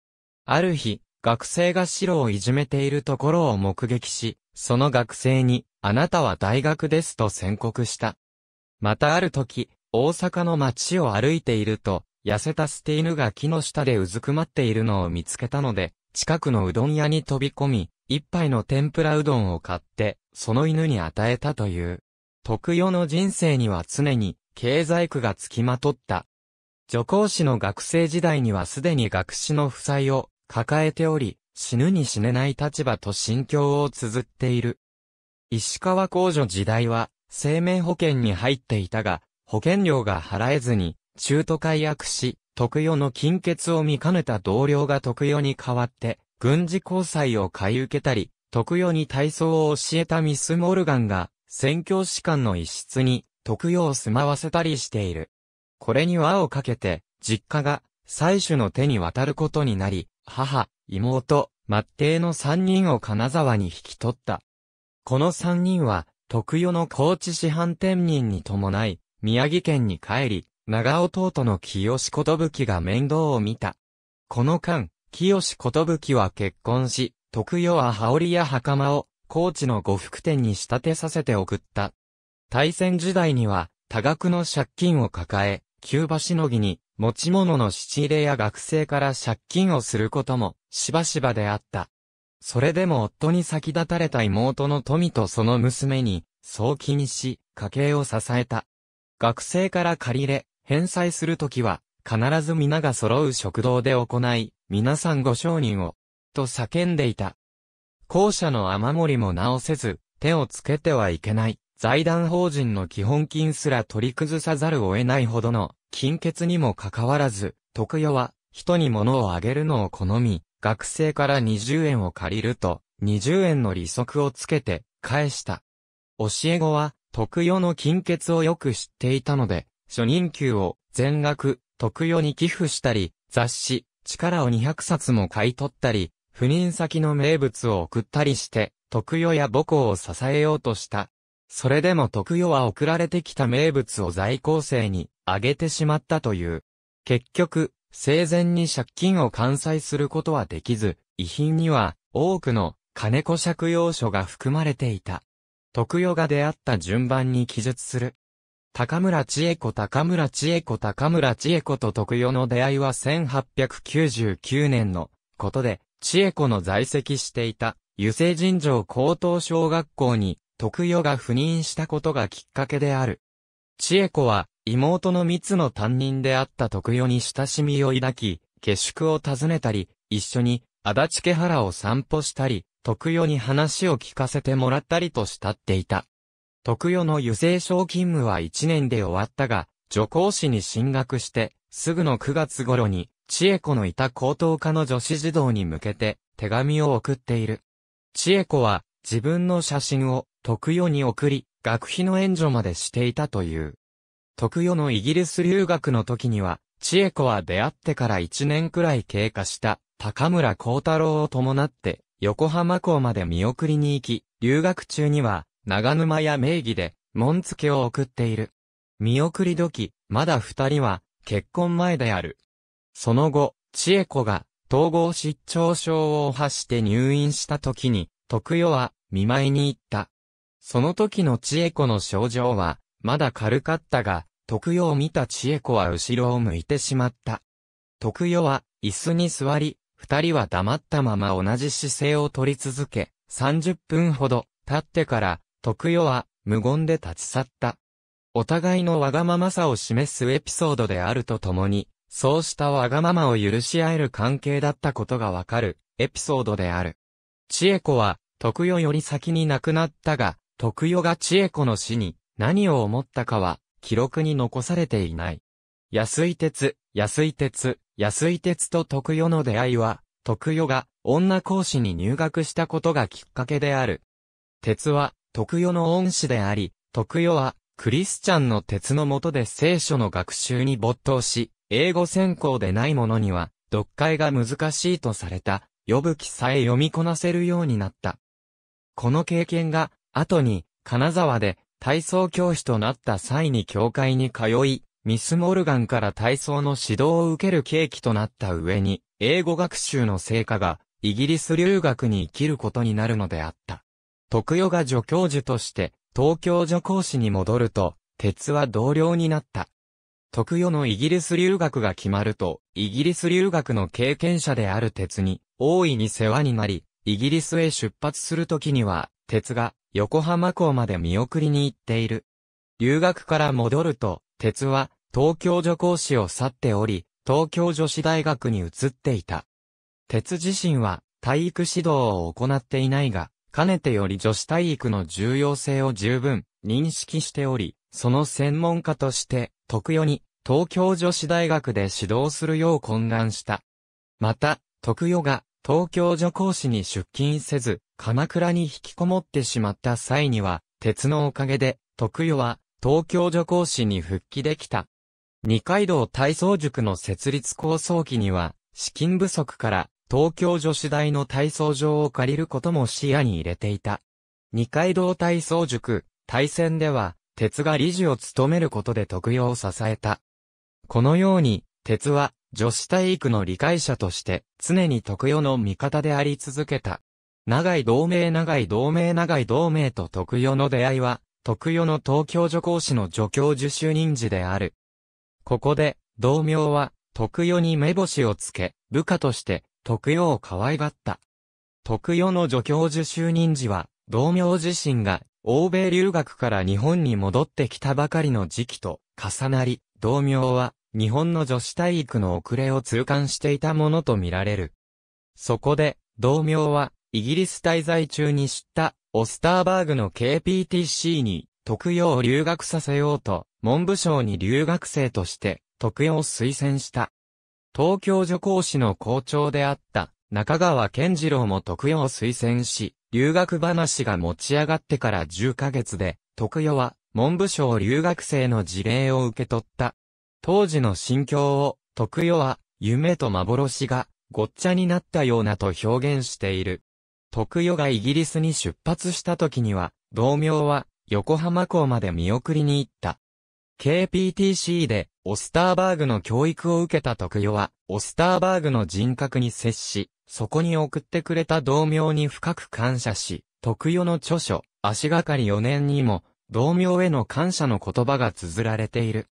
ある日、学生が白をいじめているところを目撃し、その学生に、あなたは大学ですと宣告した。またある時、大阪の街を歩いていると、痩せた捨て犬が木の下でうずくまっているのを見つけたので、近くのうどん屋に飛び込み、一杯の天ぷらうどんを買って、その犬に与えたという。特有の人生には常に、経済苦がつきまとった。女講師の学生時代にはすでに学士の負債を抱えており、死ぬに死ねない立場と心境を綴っている。石川公女時代は、生命保険に入っていたが、保険料が払えずに、中途解約し、特与の金欠を見かねた同僚が特与に代わって、軍事交際を買い受けたり、特与に体操を教えたミス・モルガンが、宣教師官の一室に、特用を住まわせたりしている。これに輪をかけて、実家が、採取の手に渡ることになり、母、妹、末帝の3人を金沢に引き取った。この3人は、特与の高知市販店。人に伴い、宮城県に帰り、長尾弟の清志寿が面倒を見た。この間、清志寿は結婚し、徳代は羽織や袴を、高知の呉服店に仕立てさせて送った。大戦時代には、多額の借金を抱え、急場しのぎに、持ち物の仕入れや学生から借金をすることも、しばしばであった。それでも夫に先立たれた妹の富とその娘に、そう気にし、家計を支えた。学生から借り入れ、返済するときは、必ず皆が揃う食堂で行い、皆さんご承認を、と叫んでいた。校舎の雨漏りも直せず、手をつけてはいけない、財団法人の基本金すら取り崩さざるを得ないほどの金欠にもかかわらず、特与は人に物をあげるのを好み、学生から20円を借りると、20円の利息をつけて返した。教え子は特与の金欠をよく知っていたので、初任給を全額特与に寄付したり、雑誌、力を200冊も買い取ったり、赴任先の名物を送ったりして、特与や母校を支えようとした。それでも徳代は送られてきた名物を在校生にあげてしまったという。結局、生前に借金を完済することはできず、遺品には多くの金子借用書が含まれていた。徳代が出会った順番に記述する。高村千恵子高村千恵子高村千恵子と徳代の出会いは1899年のことで、千恵子の在籍していた、油性尋常高等小学校に徳代が赴任したことがきっかけである。千恵子は、妹の三つの担任であった徳代に親しみを抱き、下宿を訪ねたり、一緒に、足立家原を散歩したり、徳代に話を聞かせてもらったりと慕っていた。徳代の油性賞勤務は一年で終わったが、女講師に進学して、すぐの9月頃に、千恵子のいた高等科の女子児童に向けて、手紙を送っている。千恵子は、自分の写真を、徳代に送り、学費の援助までしていたという。徳代のイギリス留学の時には、千恵子は出会ってから1年くらい経過した高村光太郎を伴って横浜港まで見送りに行き、留学中には長沼や名義で門付けを送っている。見送り時、まだ二人は結婚前である。その後、千恵子が統合失調症を発して入院した時に、徳代は見舞いに行った。その時の千恵子の症状は、まだ軽かったが、徳代を見た千恵子は後ろを向いてしまった。徳代は、椅子に座り、二人は黙ったまま同じ姿勢を取り続け、30分ほど、経ってから、徳代は、無言で立ち去った。お互いのわがままさを示すエピソードであるとともに、そうしたわがままを許し合える関係だったことがわかる、エピソードである。千恵子は、徳代より先に亡くなったが、徳代が千恵子の死に何を思ったかは記録に残されていない。安井鉄、安井鉄、安井鉄と徳代の出会いは、徳代が女講師に入学したことがきっかけである。鉄は徳代の恩師であり、徳代はクリスチャンの鉄の下で聖書の学習に没頭し、英語専攻でない者には読解が難しいとされた、呼ぶ記さえ読みこなせるようになった。この経験が後に、金沢で体操教師となった際に教会に通い、ミス・モルガンから体操の指導を受ける契機となった上に、英語学習の成果が、イギリス留学に生きることになるのであった。徳代が助教授として、東京助講師に戻ると、鉄は同僚になった。徳与のイギリス留学が決まると、イギリス留学の経験者である鉄に、大いに世話になり、イギリスへ出発するときには、鉄が、横浜港まで見送りに行っている。留学から戻ると、鉄は東京女講師を去っており、東京女子大学に移っていた。鉄自身は体育指導を行っていないが、かねてより女子体育の重要性を十分認識しており、その専門家として、特与に東京女子大学で指導するよう懇願した。また、特与が東京女講師に出勤せず、鎌倉に引きこもってしまった際には、鉄のおかげで、徳代は、東京女工師に復帰できた。二階堂体操塾の設立構想期には、資金不足から、東京女子大の体操場を借りることも視野に入れていた。二階堂体操塾、対戦では、鉄が理事を務めることで特養を支えた。このように、鉄は、女子体育の理解者として、常に特養の味方であり続けた。長い同盟長い同盟長い同盟と徳代の出会いは、徳代の東京女工師の助教授就人時である。ここで、同名は、徳代に目星をつけ、部下として、徳代を可愛がった。徳代の助教授就任時は、同名自身が、欧米留学から日本に戻ってきたばかりの時期と重なり、同名は、日本の女子体育の遅れを痛感していたものとみられる。そこで、同名は、イギリス滞在中に知った、オスターバーグの KPTC に、特養を留学させようと、文部省に留学生として、特養を推薦した。東京女講士の校長であった、中川健次郎も特養を推薦し、留学話が持ち上がってから10ヶ月で、特養は、文部省留学生の事例を受け取った。当時の心境を、特養は、夢と幻が、ごっちゃになったようなと表現している。徳代がイギリスに出発した時には、同名は横浜港まで見送りに行った。KPTC でオスターバーグの教育を受けた徳代は、オスターバーグの人格に接し、そこに送ってくれた同名に深く感謝し、徳代の著書、足がかり4年にも、同名への感謝の言葉が綴られている。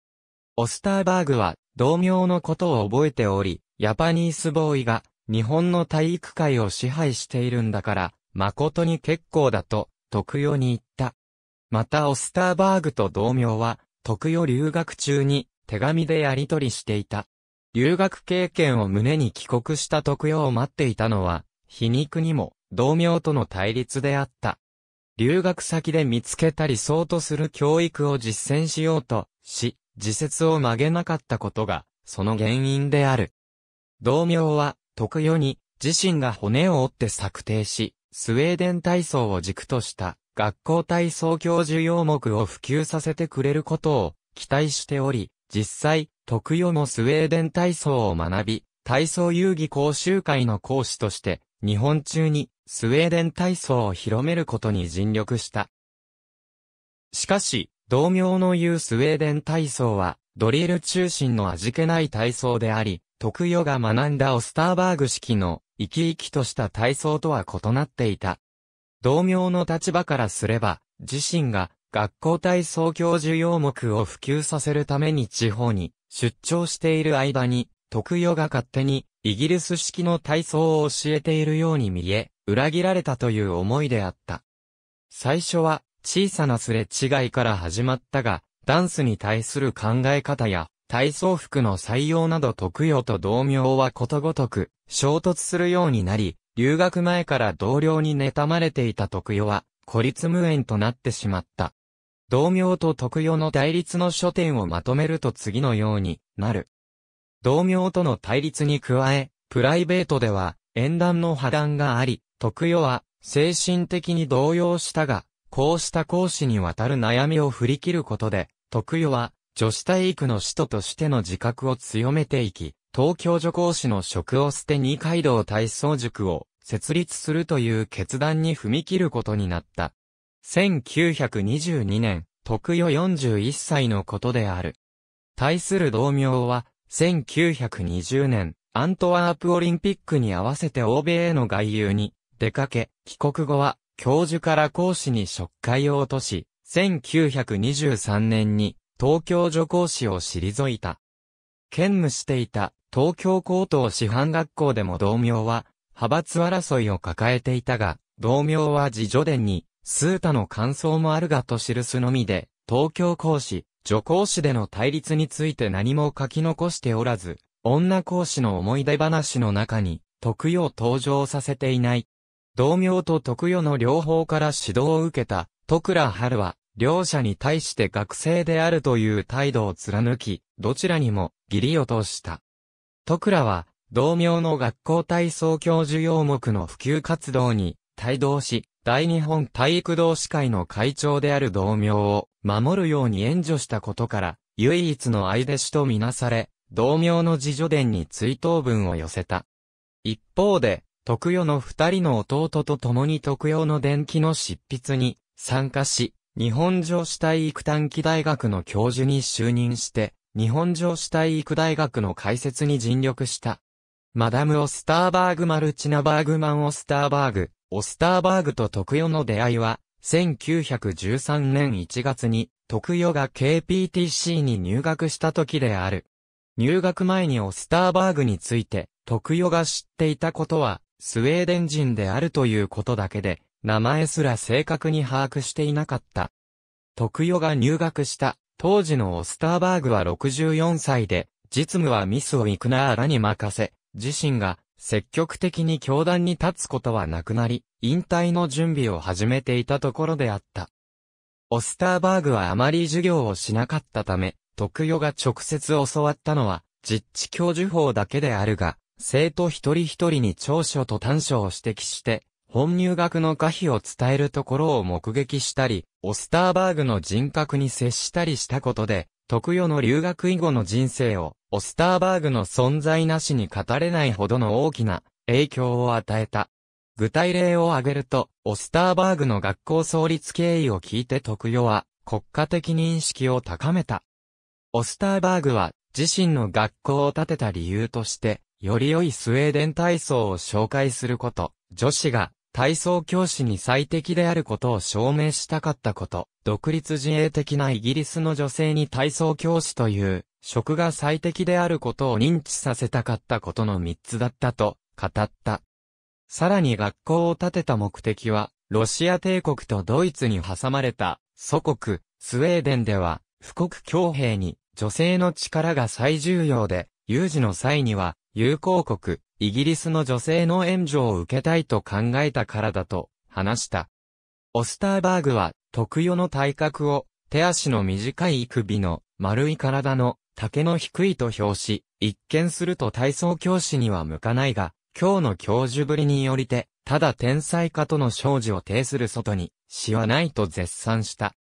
オスターバーグは、同名のことを覚えており、ヤパニースボーイが、日本の体育会を支配しているんだから、誠に結構だと、徳代に言った。またオスターバーグと同名は、徳代留学中に手紙でやり取りしていた。留学経験を胸に帰国した徳代を待っていたのは、皮肉にも同名との対立であった。留学先で見つけた理想とする教育を実践しようとし、自説を曲げなかったことが、その原因である。同名は、特与に自身が骨を折って策定し、スウェーデン体操を軸とした学校体操教授要目を普及させてくれることを期待しており、実際、特与もスウェーデン体操を学び、体操遊戯講習会の講師として、日本中にスウェーデン体操を広めることに尽力した。しかし、同名の言うスウェーデン体操は、ドリル中心の味気ない体操であり、徳余が学んだオスターバーグ式の生き生きとした体操とは異なっていた。同名の立場からすれば、自身が学校体操教授要目を普及させるために地方に出張している間に、徳余が勝手にイギリス式の体操を教えているように見え、裏切られたという思いであった。最初は小さなすれ違いから始まったが、ダンスに対する考え方や体操服の採用など特用と同名はことごとく衝突するようになり、留学前から同僚に妬まれていた特用は孤立無縁となってしまった。同名と特用の対立の書店をまとめると次のようになる。同名との対立に加え、プライベートでは縁談の破談があり、特用は精神的に動揺したが、こうした講師にわたる悩みを振り切ることで、特用は女子体育の首都としての自覚を強めていき、東京女講師の職を捨て二階堂体操塾を設立するという決断に踏み切ることになった。1922年、徳四41歳のことである。対する同名は、1920年、アントワープオリンピックに合わせて欧米への外遊に出かけ、帰国後は教授から講師に職会を落とし、1923年に東京女工士を退いた。兼務していた東京高等師範学校でも同名は、派閥争いを抱えていたが、同名は自助伝に、数多の感想もあるがと記すのみで、東京講師、女講師での対立について何も書き残しておらず、女講師の思い出話の中に、特養登場させていない。同名と特養の両方から指導を受けた、徳良春は、両者に対して学生であるという態度を貫き、どちらにも義理を通した。徳良は、同名の学校体操教授要目の普及活動に帯同し、大日本体育同士会の会長である同名を守るように援助したことから、唯一の愛弟子とみなされ、同名の自助伝に追悼文を寄せた。一方で、徳代の二人の弟と共に徳代の伝記の執筆に参加し、日本女子体育短期大学の教授に就任して、日本女子体育大学の開設に尽力した。マダム・オスターバーグ・マルチナバーグマン・オスターバーグ、オスターバーグと徳代の出会いは、1913年1月に、徳代が KPTC に入学した時である。入学前にオスターバーグについて、徳代が知っていたことは、スウェーデン人であるということだけで、名前すら正確に把握していなかった。徳代が入学した当時のオスターバーグは64歳で、実務はミスをイクナーらに任せ、自身が積極的に教団に立つことはなくなり、引退の準備を始めていたところであった。オスターバーグはあまり授業をしなかったため、徳代が直接教わったのは、実地教授法だけであるが、生徒一人一人に長所と短所を指摘して、本入学の可否を伝えるところを目撃したり、オスターバーグの人格に接したりしたことで、特与の留学以後の人生を、オスターバーグの存在なしに語れないほどの大きな影響を与えた。具体例を挙げると、オスターバーグの学校創立経緯を聞いて特与は、国家的認識を高めた。オスターバーグは、自身の学校を建てた理由として、より良いスウェーデン体操を紹介すること、女子が体操教師に最適であることを証明したかったこと、独立自衛的なイギリスの女性に体操教師という職が最適であることを認知させたかったことの3つだったと語った。さらに学校を建てた目的は、ロシア帝国とドイツに挟まれた祖国、スウェーデンでは、富国強兵に女性の力が最重要で、有事の際には、友好国、イギリスの女性の援助を受けたいと考えたからだと話した。オスターバーグは特有の体格を手足の短い首の丸い体の竹の低いと表し、一見すると体操教師には向かないが、今日の教授ぶりによりて、ただ天才家との生じを呈する外に、死はないと絶賛した。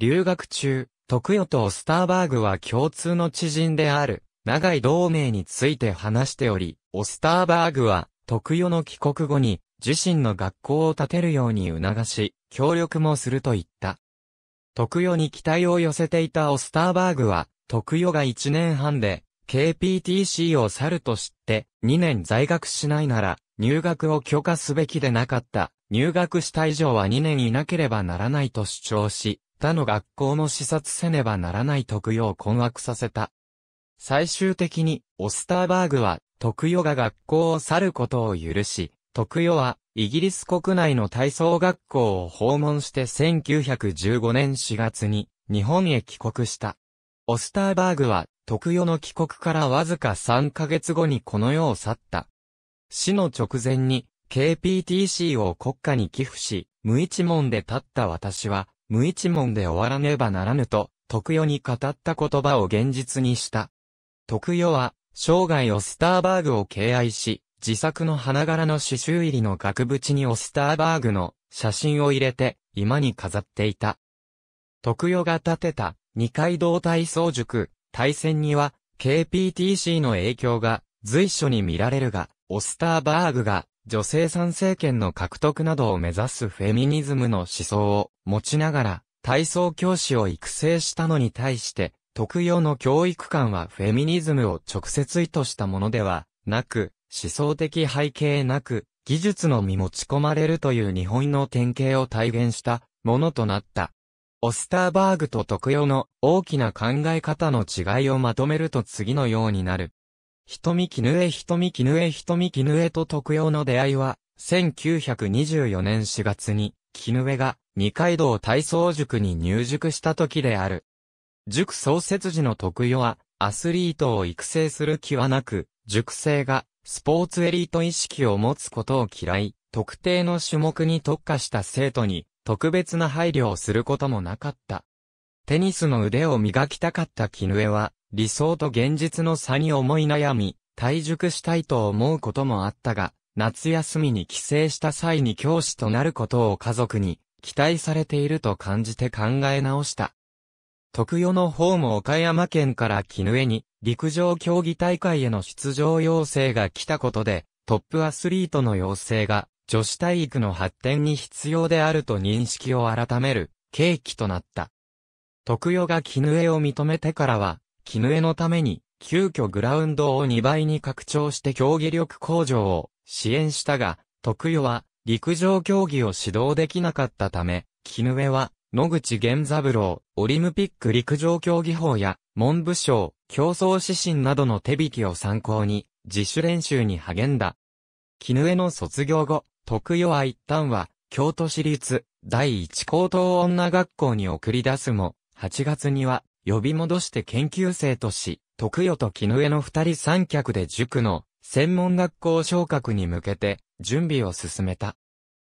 留学中、徳与とオスターバーグは共通の知人である、長い同盟について話しており、オスターバーグは、特与の帰国後に、自身の学校を建てるように促し、協力もすると言った。特与に期待を寄せていたオスターバーグは、特与が1年半で、KPTC を去ると知って、2年在学しないなら、入学を許可すべきでなかった。入学した以上は2年いなければならないと主張し、他の学校も視察せねばならない特養を困惑させた。最終的に、オスターバーグは徳代が学校を去ることを許し、徳代は、イギリス国内の体操学校を訪問して1915年4月に、日本へ帰国した。オスターバーグは、徳代の帰国からわずか3ヶ月後にこの世を去った。死の直前に、KPTC を国家に寄付し、無一文で立った私は、無一文で終わらねばならぬと、徳代に語った言葉を現実にした。徳代は、生涯オスターバーグを敬愛し、自作の花柄の刺繍入りの額縁にオスターバーグの写真を入れて、今に飾っていた。徳代が建てた二階堂体操塾、対戦には KPTC の影響が随所に見られるが、オスターバーグが女性参政権の獲得などを目指すフェミニズムの思想を持ちながら体操教師を育成したのに対して、特有の教育観はフェミニズムを直接意図したものではなく、思想的背景なく、技術のみ持ち込まれるという日本の典型を体現したものとなった。オスターバーグと特用の大きな考え方の違いをまとめると次のようになる。瞳絹江瞳絹江瞳絹江と特用の出会いは、1924年4月に、絹江が二階堂体操塾に入塾した時である。塾創設時の特養は、アスリートを育成する気はなく、塾生が、スポーツエリート意識を持つことを嫌い、特定の種目に特化した生徒に、特別な配慮をすることもなかった。テニスの腕を磨きたかった絹江は、理想と現実の差に思い悩み、退塾したいと思うこともあったが、夏休みに帰省した際に教師となることを家族に期待されていると感じて考え直した。徳代の方も岡山県から絹江に、陸上競技大会への出場要請が来たことで、トップアスリートの要請が、女子体育の発展に必要であると認識を改める、契機となった。徳代が絹江を認めてからは、絹江のために、急遽グラウンドを2倍に拡張して競技力向上を支援したが、徳代は陸上競技を指導できなかったため、絹江は野口玄三郎、オリンピック陸上競技法や、文部省、競争指針などの手引きを参考に、自主練習に励んだ。絹江の卒業後、徳代は一旦は、京都市立、第一高等女学校に送り出すも、8月には、呼び戻して研究生とし、徳代と絹江の二人三脚で塾の、専門学校昇格に向けて、準備を進めた。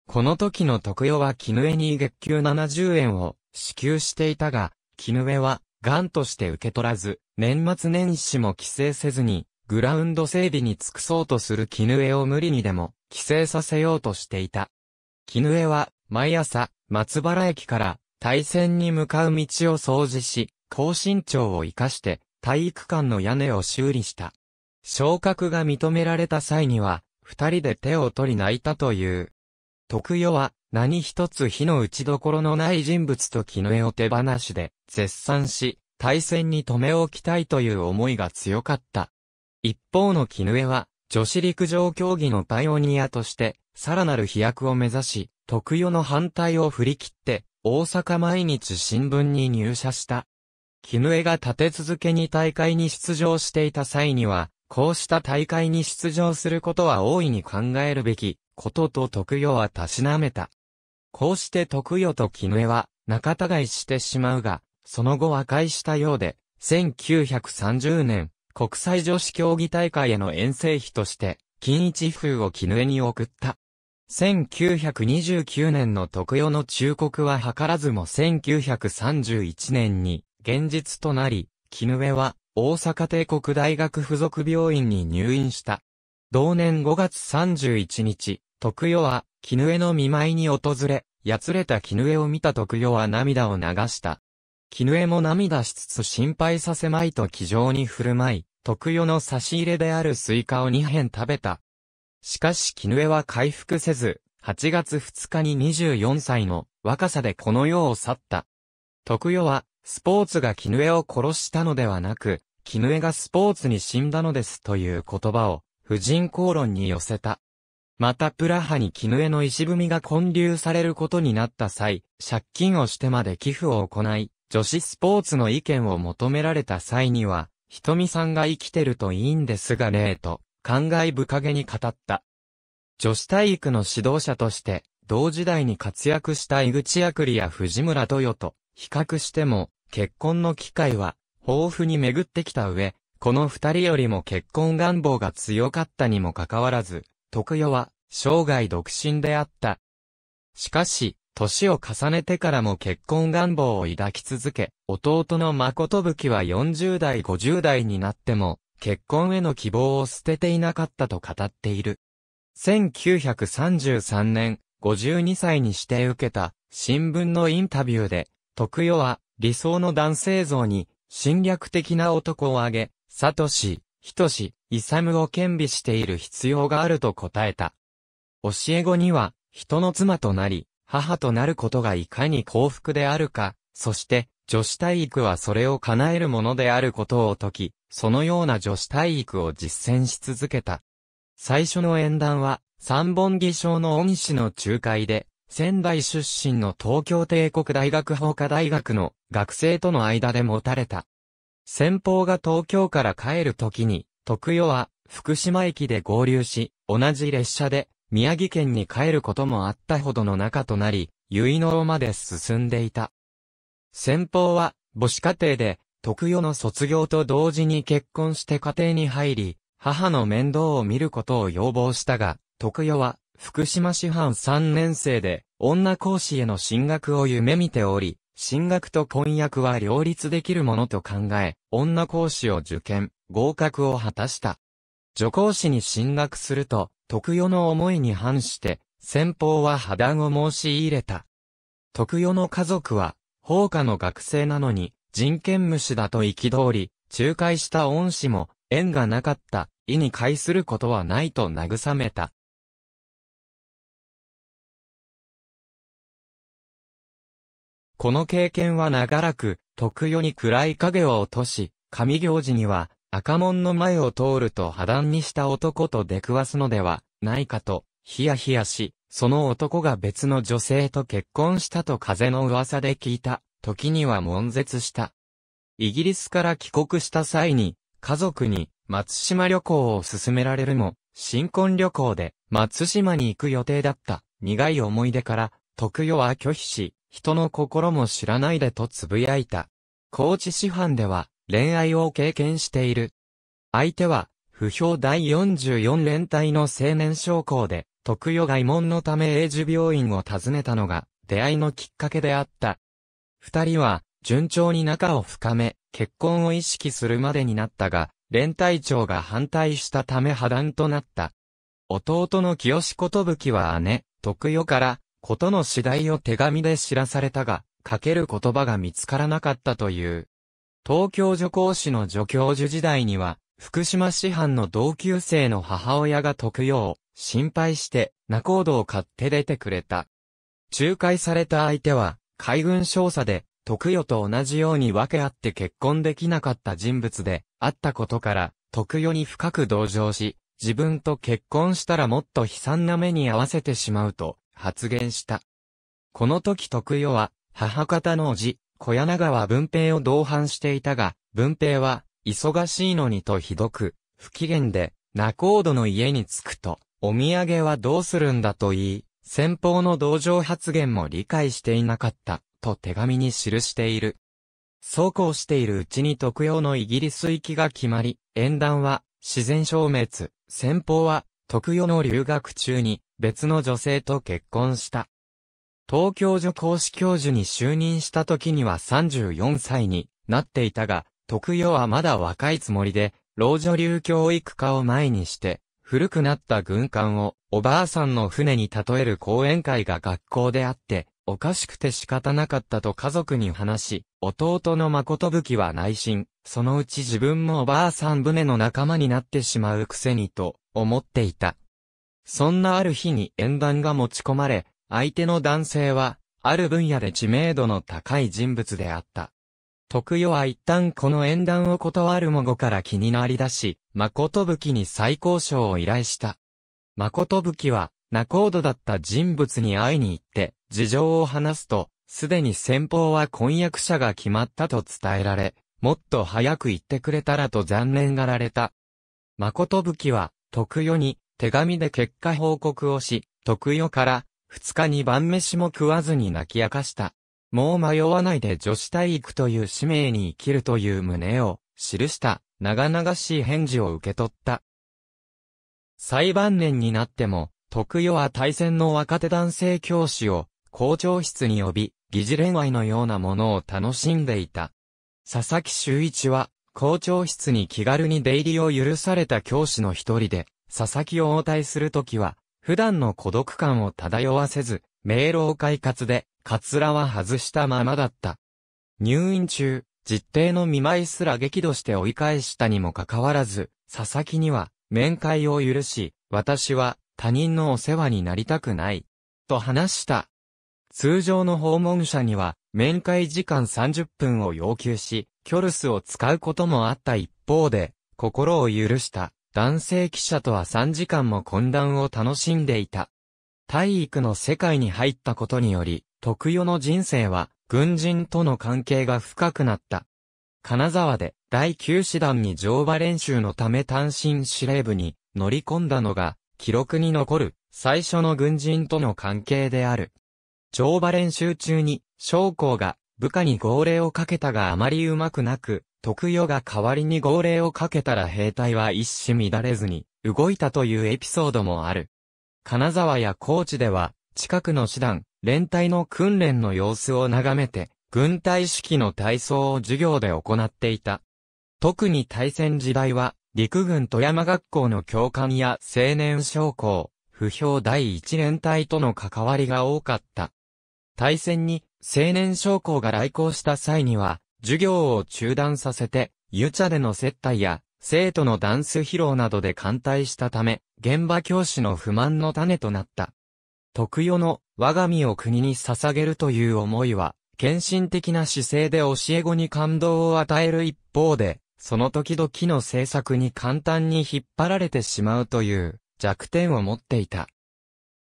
この時の徳代は絹江に月給70円を支給していたが、絹江は、癌として受け取らず、年末年始も帰省せずに、グラウンド整備に尽くそうとする絹江を無理にでも、帰省させようとしていた。絹江は、毎朝、松原駅から、対戦に向かう道を掃除し、高身長を活かして、体育館の屋根を修理した。昇格が認められた際には、二人で手を取り泣いたという。徳代は、何一つ火の打ちどころのない人物と絹枝を手放しで、絶賛し、対戦に止め置きたいという思いが強かった。一方の絹枝は、女子陸上競技のパイオニアとして、さらなる飛躍を目指し、徳代の反対を振り切って、大阪毎日新聞に入社した。絹枝が立て続けに大会に出場していた際には、こうした大会に出場することは大いに考えるべきことと徳与はたしなめた。こうして徳与と絹江は仲違いしてしまうが、その後和解したようで、1930年、国際女子競技大会への遠征費として、金一封を絹江に送った。1929年の特与の忠告は図らずも1931年に現実となり、絹江は大阪帝国大学附属病院に入院した。同年5月31日、徳代は、絹江の見舞いに訪れ、やつれた絹江を見た徳代は涙を流した。絹江も涙しつつ心配させまいと気丈に振る舞い、徳代の差し入れであるスイカを2片食べた。しかし絹江は回復せず、8月2日に24歳の若さでこの世を去った。徳代は、スポーツが絹江を殺したのではなく、絹江がスポーツに死んだのですという言葉を婦人公論に寄せた。またプラハに絹江の石踏みが混流されることになった際、借金をしてまで寄付を行い、女子スポーツの意見を求められた際には、ひとみさんが生きてるといいんですがねえと、感慨深げに語った。女子体育の指導者として、同時代に活躍した井口役里や藤村豊と、比較しても、結婚の機会は、豊富に巡ってきた上、この二人よりも結婚願望が強かったにもかかわらず、徳代は生涯独身であった。しかし、年を重ねてからも結婚願望を抱き続け、弟の誠吹は40代50代になっても、結婚への希望を捨てていなかったと語っている。1933年、52歳にして受けた新聞のインタビューで、徳代は理想の男性像に侵略的な男を挙げ、サトシ、ヒトシ、イサムを兼備している必要があると答えた。教え子には、人の妻となり、母となることがいかに幸福であるか、そして、女子体育はそれを叶えるものであることを説き、そのような女子体育を実践し続けた。最初の演談は、三本義賞の恩師の仲介で、仙台出身の東京帝国大学法科大学の学生との間で持たれた。先方が東京から帰る時に、徳代は福島駅で合流し、同じ列車で宮城県に帰ることもあったほどの仲となり、結納まで進んでいた。先方は母子家庭で、徳代の卒業と同時に結婚して家庭に入り、母の面倒を見ることを要望したが、徳代は福島師範3年生で女講師への進学を夢見ており、進学と婚約は両立できるものと考え、女講師を受験、合格を果たした。女講師に進学すると、徳代の思いに反して、先方は破談を申し入れた。徳代の家族は、放火の学生なのに、人権無視だと憤り、仲介した恩師も、縁がなかった、意に介することはないと慰めた。この経験は長らく、特世に暗い影を落とし、上行事には、赤門の前を通ると破談にした男と出くわすのでは、ないかと、ヒヤヒヤし、その男が別の女性と結婚したと風の噂で聞いた、時には悶絶した。イギリスから帰国した際に、家族に、松島旅行を勧められるも、新婚旅行で、松島に行く予定だった、苦い思い出から、徳代は拒否し、人の心も知らないでと呟いた。高知師範では、恋愛を経験している。相手は、不評第44連隊の青年将校で、徳代外門のため英寿病院を訪ねたのが、出会いのきっかけであった。二人は、順調に仲を深め、結婚を意識するまでになったが、連隊長が反対したため破談となった。弟の清子とぶきは姉、徳代から、ことの次第を手紙で知らされたが、かける言葉が見つからなかったという。東京女工師の助教授時代には、福島市範の同級生の母親が徳陽、心配して、仲人を買って出てくれた。仲介された相手は、海軍少佐で、徳与と同じように分け合って結婚できなかった人物で、あったことから、徳与に深く同情し、自分と結婚したらもっと悲惨な目に合わせてしまうと、発言した。この時徳代は、母方の叔父、小柳川文平を同伴していたが、文平は、忙しいのにとひどく、不機嫌で、仲人の家に着くと、お土産はどうするんだと言い、先方の同情発言も理解していなかった、と手紙に記している。そうこうしているうちに徳用のイギリス行きが決まり、縁談は自然消滅、先方は徳用の留学中に別の女性と結婚した。東京女講師教授に就任した時には34歳になっていたが、徳代はまだ若いつもりで、老女流教育科を前にして、古くなった軍艦をおばあさんの船に例える講演会が学校であって、おかしくて仕方なかったと家族に話し、弟の誠器は内心、そのうち自分もおばあさん船の仲間になってしまうくせにと思っていた。そんなある日に縁談が持ち込まれ、相手の男性は、ある分野で知名度の高い人物であった。徳代は一旦この縁談を断るも後から気になりだし、誠器に再交渉を依頼した。誠器は、仲人だった人物に会いに行って、事情を話すと、すでに先方は婚約者が決まったと伝えられ、もっと早く言ってくれたらと残念がられた。誠器は、徳代に、手紙で結果報告をし、徳代から二日に晩飯も食わずに泣き明かした。もう迷わないで女子体育という使命に生きるという旨を記した長々しい返事を受け取った。裁判年になっても、徳代は対戦の若手男性教師を校長室に呼び、疑似恋愛のようなものを楽しんでいた。佐々木修一は、校長室に気軽に出入りを許された教師の一人で、佐々木を応対するときは、普段の孤独感を漂わせず、明朗快活で、カツラは外したままだった。入院中、実定の見舞いすら激怒して追い返したにもかかわらず、佐々木には、面会を許し、私は他人のお世話になりたくない。と話した。通常の訪問者には、面会時間30分を要求し、キョルスを使うこともあった一方で、心を許した。男性記者とは3時間も混乱を楽しんでいた。体育の世界に入ったことにより、徳代の人生は、軍人との関係が深くなった。金沢で、第9師団に乗馬練習のため単身司令部に乗り込んだのが、記録に残る、最初の軍人との関係である。乗馬練習中に、将校が部下に号令をかけたがあまりうまくなく、徳代が代わりに号令をかけたら兵隊は一糸乱れずに、動いたというエピソードもある。金沢や高知では、近くの師団、連隊の訓練の様子を眺めて、軍隊式の体操を授業で行っていた。特に対戦時代は、陸軍富山学校の教官や青年将校、不評第一連隊との関わりが多かった。対戦に青年将校が来校した際には、授業を中断させて、ちゃでの接待や、生徒のダンス披露などで歓待したため、現場教師の不満の種となった。特与の我が身を国に捧げるという思いは、献身的な姿勢で教え子に感動を与える一方で、その時々の政策に簡単に引っ張られてしまうという弱点を持っていた。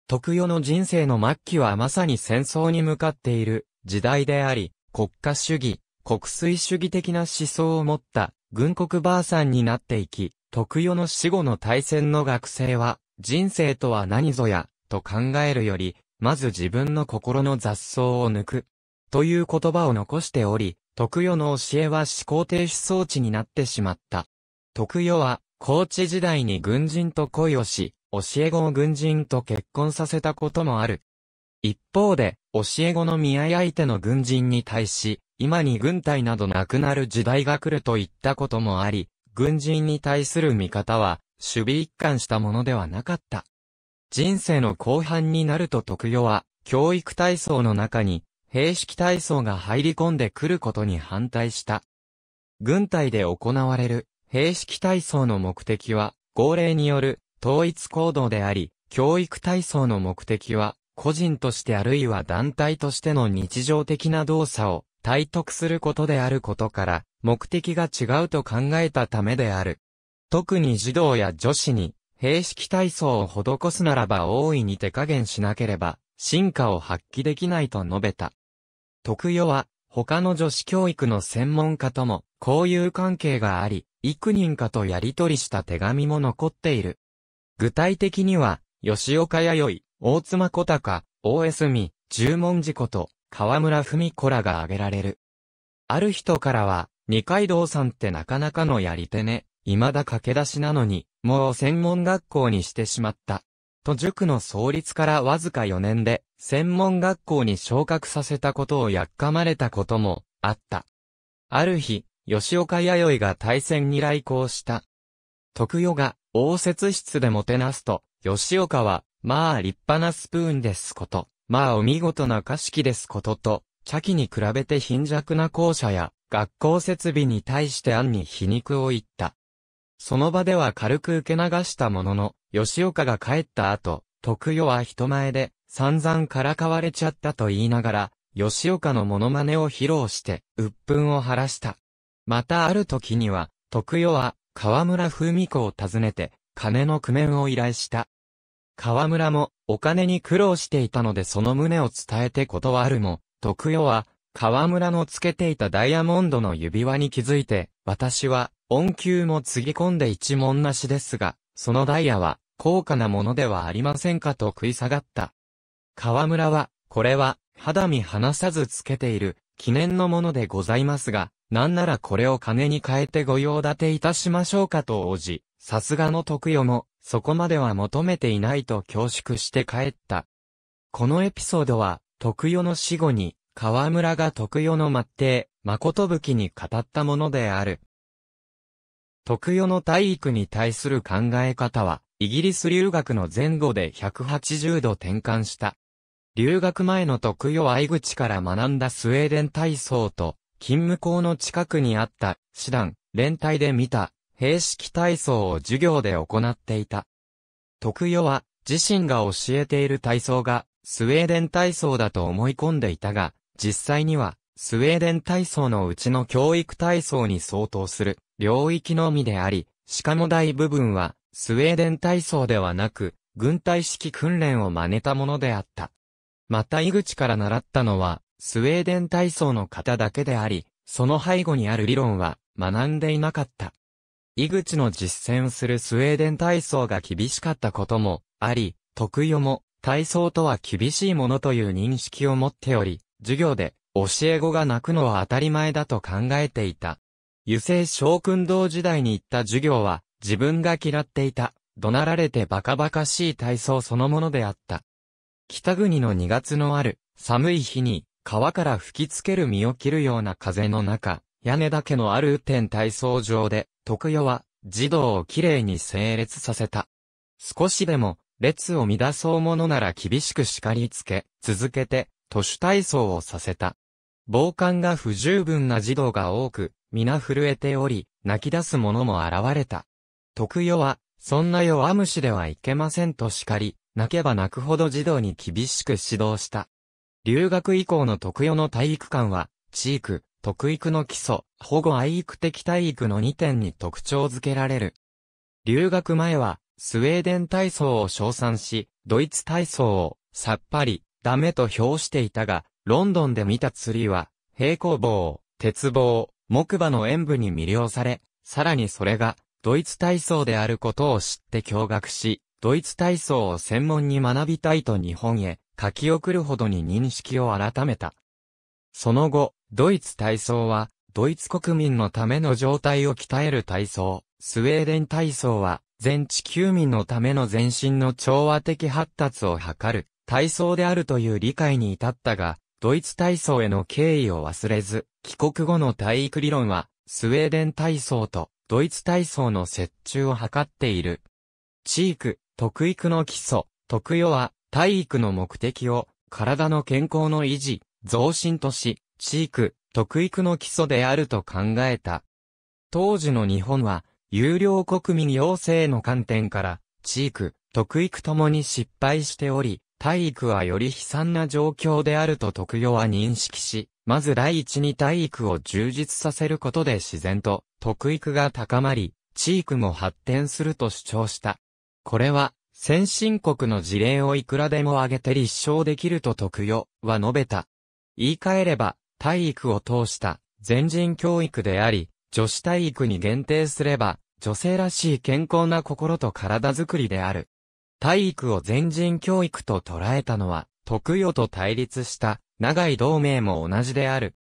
特与の人生の末期はまさに戦争に向かっている時代であり、国家主義、国粋主義的な思想を持った軍国ばあさんになっていき、特与の死後の大戦の学生は、人生とは何ぞや、と考えるより、まず自分の心の雑草を抜く。という言葉を残しており、特与の教えは思考停止装置になってしまった。特与は、高知時代に軍人と恋をし、教え子を軍人と結婚させたこともある。一方で、教え子の見合い相手の軍人に対し、今に軍隊などなくなる時代が来るといったこともあり、軍人に対する見方は、守備一貫したものではなかった。人生の後半になると特与は、教育体操の中に、兵式体操が入り込んでくることに反対した。軍隊で行われる、兵式体操の目的は、号令による、統一行動であり、教育体操の目的は、個人としてあるいは団体としての日常的な動作を、体得することであることから、目的が違うと考えたためである。特に児童や女子に、平式体操を施すならば大いに手加減しなければ、進化を発揮できないと述べた。特与は、他の女子教育の専門家とも、交友関係があり、幾人かとやり取りした手紙も残っている。具体的には、吉岡弥生、大妻小高、大江住、十文字こと、河村文子らが挙げられる。ある人からは、二階堂さんってなかなかのやり手ね、未だ駆け出しなのに、もう専門学校にしてしまった。と塾の創立からわずか4年で、専門学校に昇格させたことをやっかまれたことも、あった。ある日、吉岡弥生が対戦に来校した。徳代が、応接室でもてなすと、吉岡は、まあ立派なスプーンですこと。まあお見事な歌式ですことと、茶器に比べて貧弱な校舎や学校設備に対して暗に皮肉を言った。その場では軽く受け流したものの、吉岡が帰った後、徳代は人前で散々からかわれちゃったと言いながら、吉岡のモノマネを披露して、鬱憤を晴らした。またある時には、徳代は河村風美子を訪ねて、金の工面を依頼した。河村もお金に苦労していたのでその旨を伝えて断るも、徳代は河村のつけていたダイヤモンドの指輪に気づいて、私は恩給もつぎ込んで一文なしですが、そのダイヤは高価なものではありませんかと食い下がった。河村は、これは肌身離さずつけている記念のものでございますが、なんならこれを金に変えてご用立ていたしましょうかと応じ、さすがの徳代も、そこまでは求めていないと恐縮して帰った。このエピソードは、徳代の死後に、河村が徳代の末帝、誠武器に語ったものである。特与の体育に対する考え方は、イギリス留学の前後で180度転換した。留学前の特与愛口から学んだスウェーデン体操と、勤務校の近くにあった、師団、連帯で見た、兵式体操を授業で行っていた。徳代は自身が教えている体操がスウェーデン体操だと思い込んでいたが、実際にはスウェーデン体操のうちの教育体操に相当する領域のみであり、しかも大部分はスウェーデン体操ではなく、軍隊式訓練を真似たものであった。また井口から習ったのは、スウェーデン体操の方だけであり、その背後にある理論は学んでいなかった。井口の実践するスウェーデン体操が厳しかったこともあり、特与も体操とは厳しいものという認識を持っており、授業で教え子が泣くのは当たり前だと考えていた。油性小訓道時代に行った授業は自分が嫌っていた、怒鳴られてバカバカしい体操そのものであった。北国の2月のある寒い日に川から吹きつける身を切るような風の中、屋根だけのある雨天体操場で、徳代は、児童をきれいに整列させた。少しでも、列を乱そうものなら厳しく叱りつけ、続けて、徒手体操をさせた。防寒が不十分な児童が多く、皆震えており、泣き出す者も現れた。徳代は、そんな弱虫ではいけませんと叱り、泣けば泣くほど児童に厳しく指導した。留学以降の徳代の体育館は、チーク、特育の基礎、保護愛育的体育の2点に特徴づけられる。留学前は、スウェーデン体操を称賛し、ドイツ体操を、さっぱり、ダメと評していたが、ロンドンで見た釣りは、平行棒、鉄棒、木馬の演舞に魅了され、さらにそれが、ドイツ体操であることを知って驚愕し、ドイツ体操を専門に学びたいと日本へ、書き送るほどに認識を改めた。その後、ドイツ体操は、ドイツ国民のための状態を鍛える体操。スウェーデン体操は、全地球民のための全身の調和的発達を図る体操であるという理解に至ったが、ドイツ体操への敬意を忘れず、帰国後の体育理論は、スウェーデン体操とドイツ体操の接中を図っている。地域、特育の基礎、特養は体育の目的を体の健康の維持、増進とし、知育、徳育の基礎であると考えた。当時の日本は、有料国民養成の観点から、知育、徳育ともに失敗しており、体育はより悲惨な状況であると特養は認識し、まず第一に体育を充実させることで自然と、徳育が高まり、知育も発展すると主張した。これは、先進国の事例をいくらでも挙げて立証できると特養は述べた。言い換えれば、体育を通した全人教育であり、女子体育に限定すれば、女性らしい健康な心と体づくりである。体育を全人教育と捉えたのは、特与と対立した長い同盟も同じである。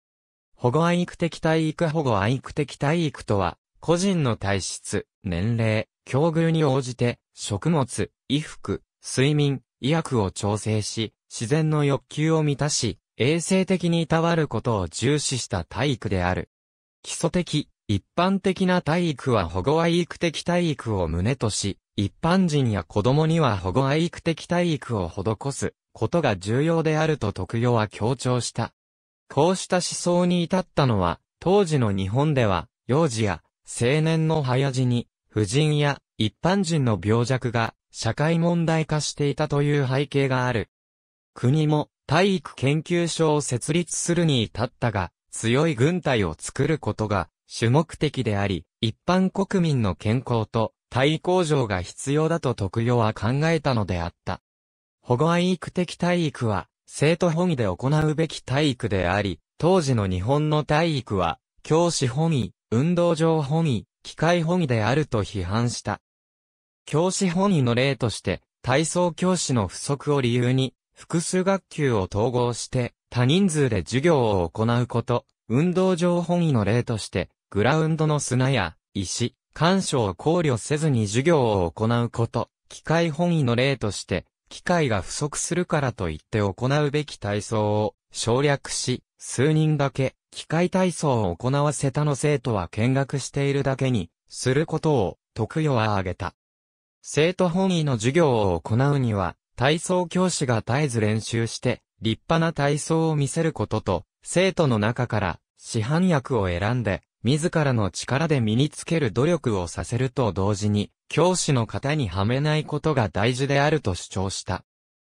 保護愛育的体育保護愛育的体育とは、個人の体質、年齢、境遇に応じて、食物、衣服、睡眠、医薬を調整し、自然の欲求を満たし、衛生的にいたわることを重視した体育である。基礎的、一般的な体育は保護愛育的体育を旨とし、一般人や子供には保護愛育的体育を施すことが重要であると特養は強調した。こうした思想に至ったのは、当時の日本では、幼児や青年の早死に、婦人や一般人の病弱が社会問題化していたという背景がある。国も体育研究所を設立するに至ったが、強い軍隊を作ることが主目的であり、一般国民の健康と体育向上が必要だと特養は考えたのであった。保護愛育的体育は、生徒本位で行うべき体育であり、当時の日本の体育は、教師本位、運動場本位、機械本位であると批判した。教師本位の例として、体操教師の不足を理由に、複数学級を統合して多人数で授業を行うこと、運動場本位の例として、グラウンドの砂や石、干渉を考慮せずに授業を行うこと、機械本位の例として、機械が不足するからといって行うべき体操を省略し、数人だけ機械体操を行わせたの生徒は見学しているだけに、することを、特与は挙げた。生徒本位の授業を行うには、体操教師が絶えず練習して、立派な体操を見せることと、生徒の中から市販薬を選んで、自らの力で身につける努力をさせると同時に、教師の型にはめないことが大事であると主張した。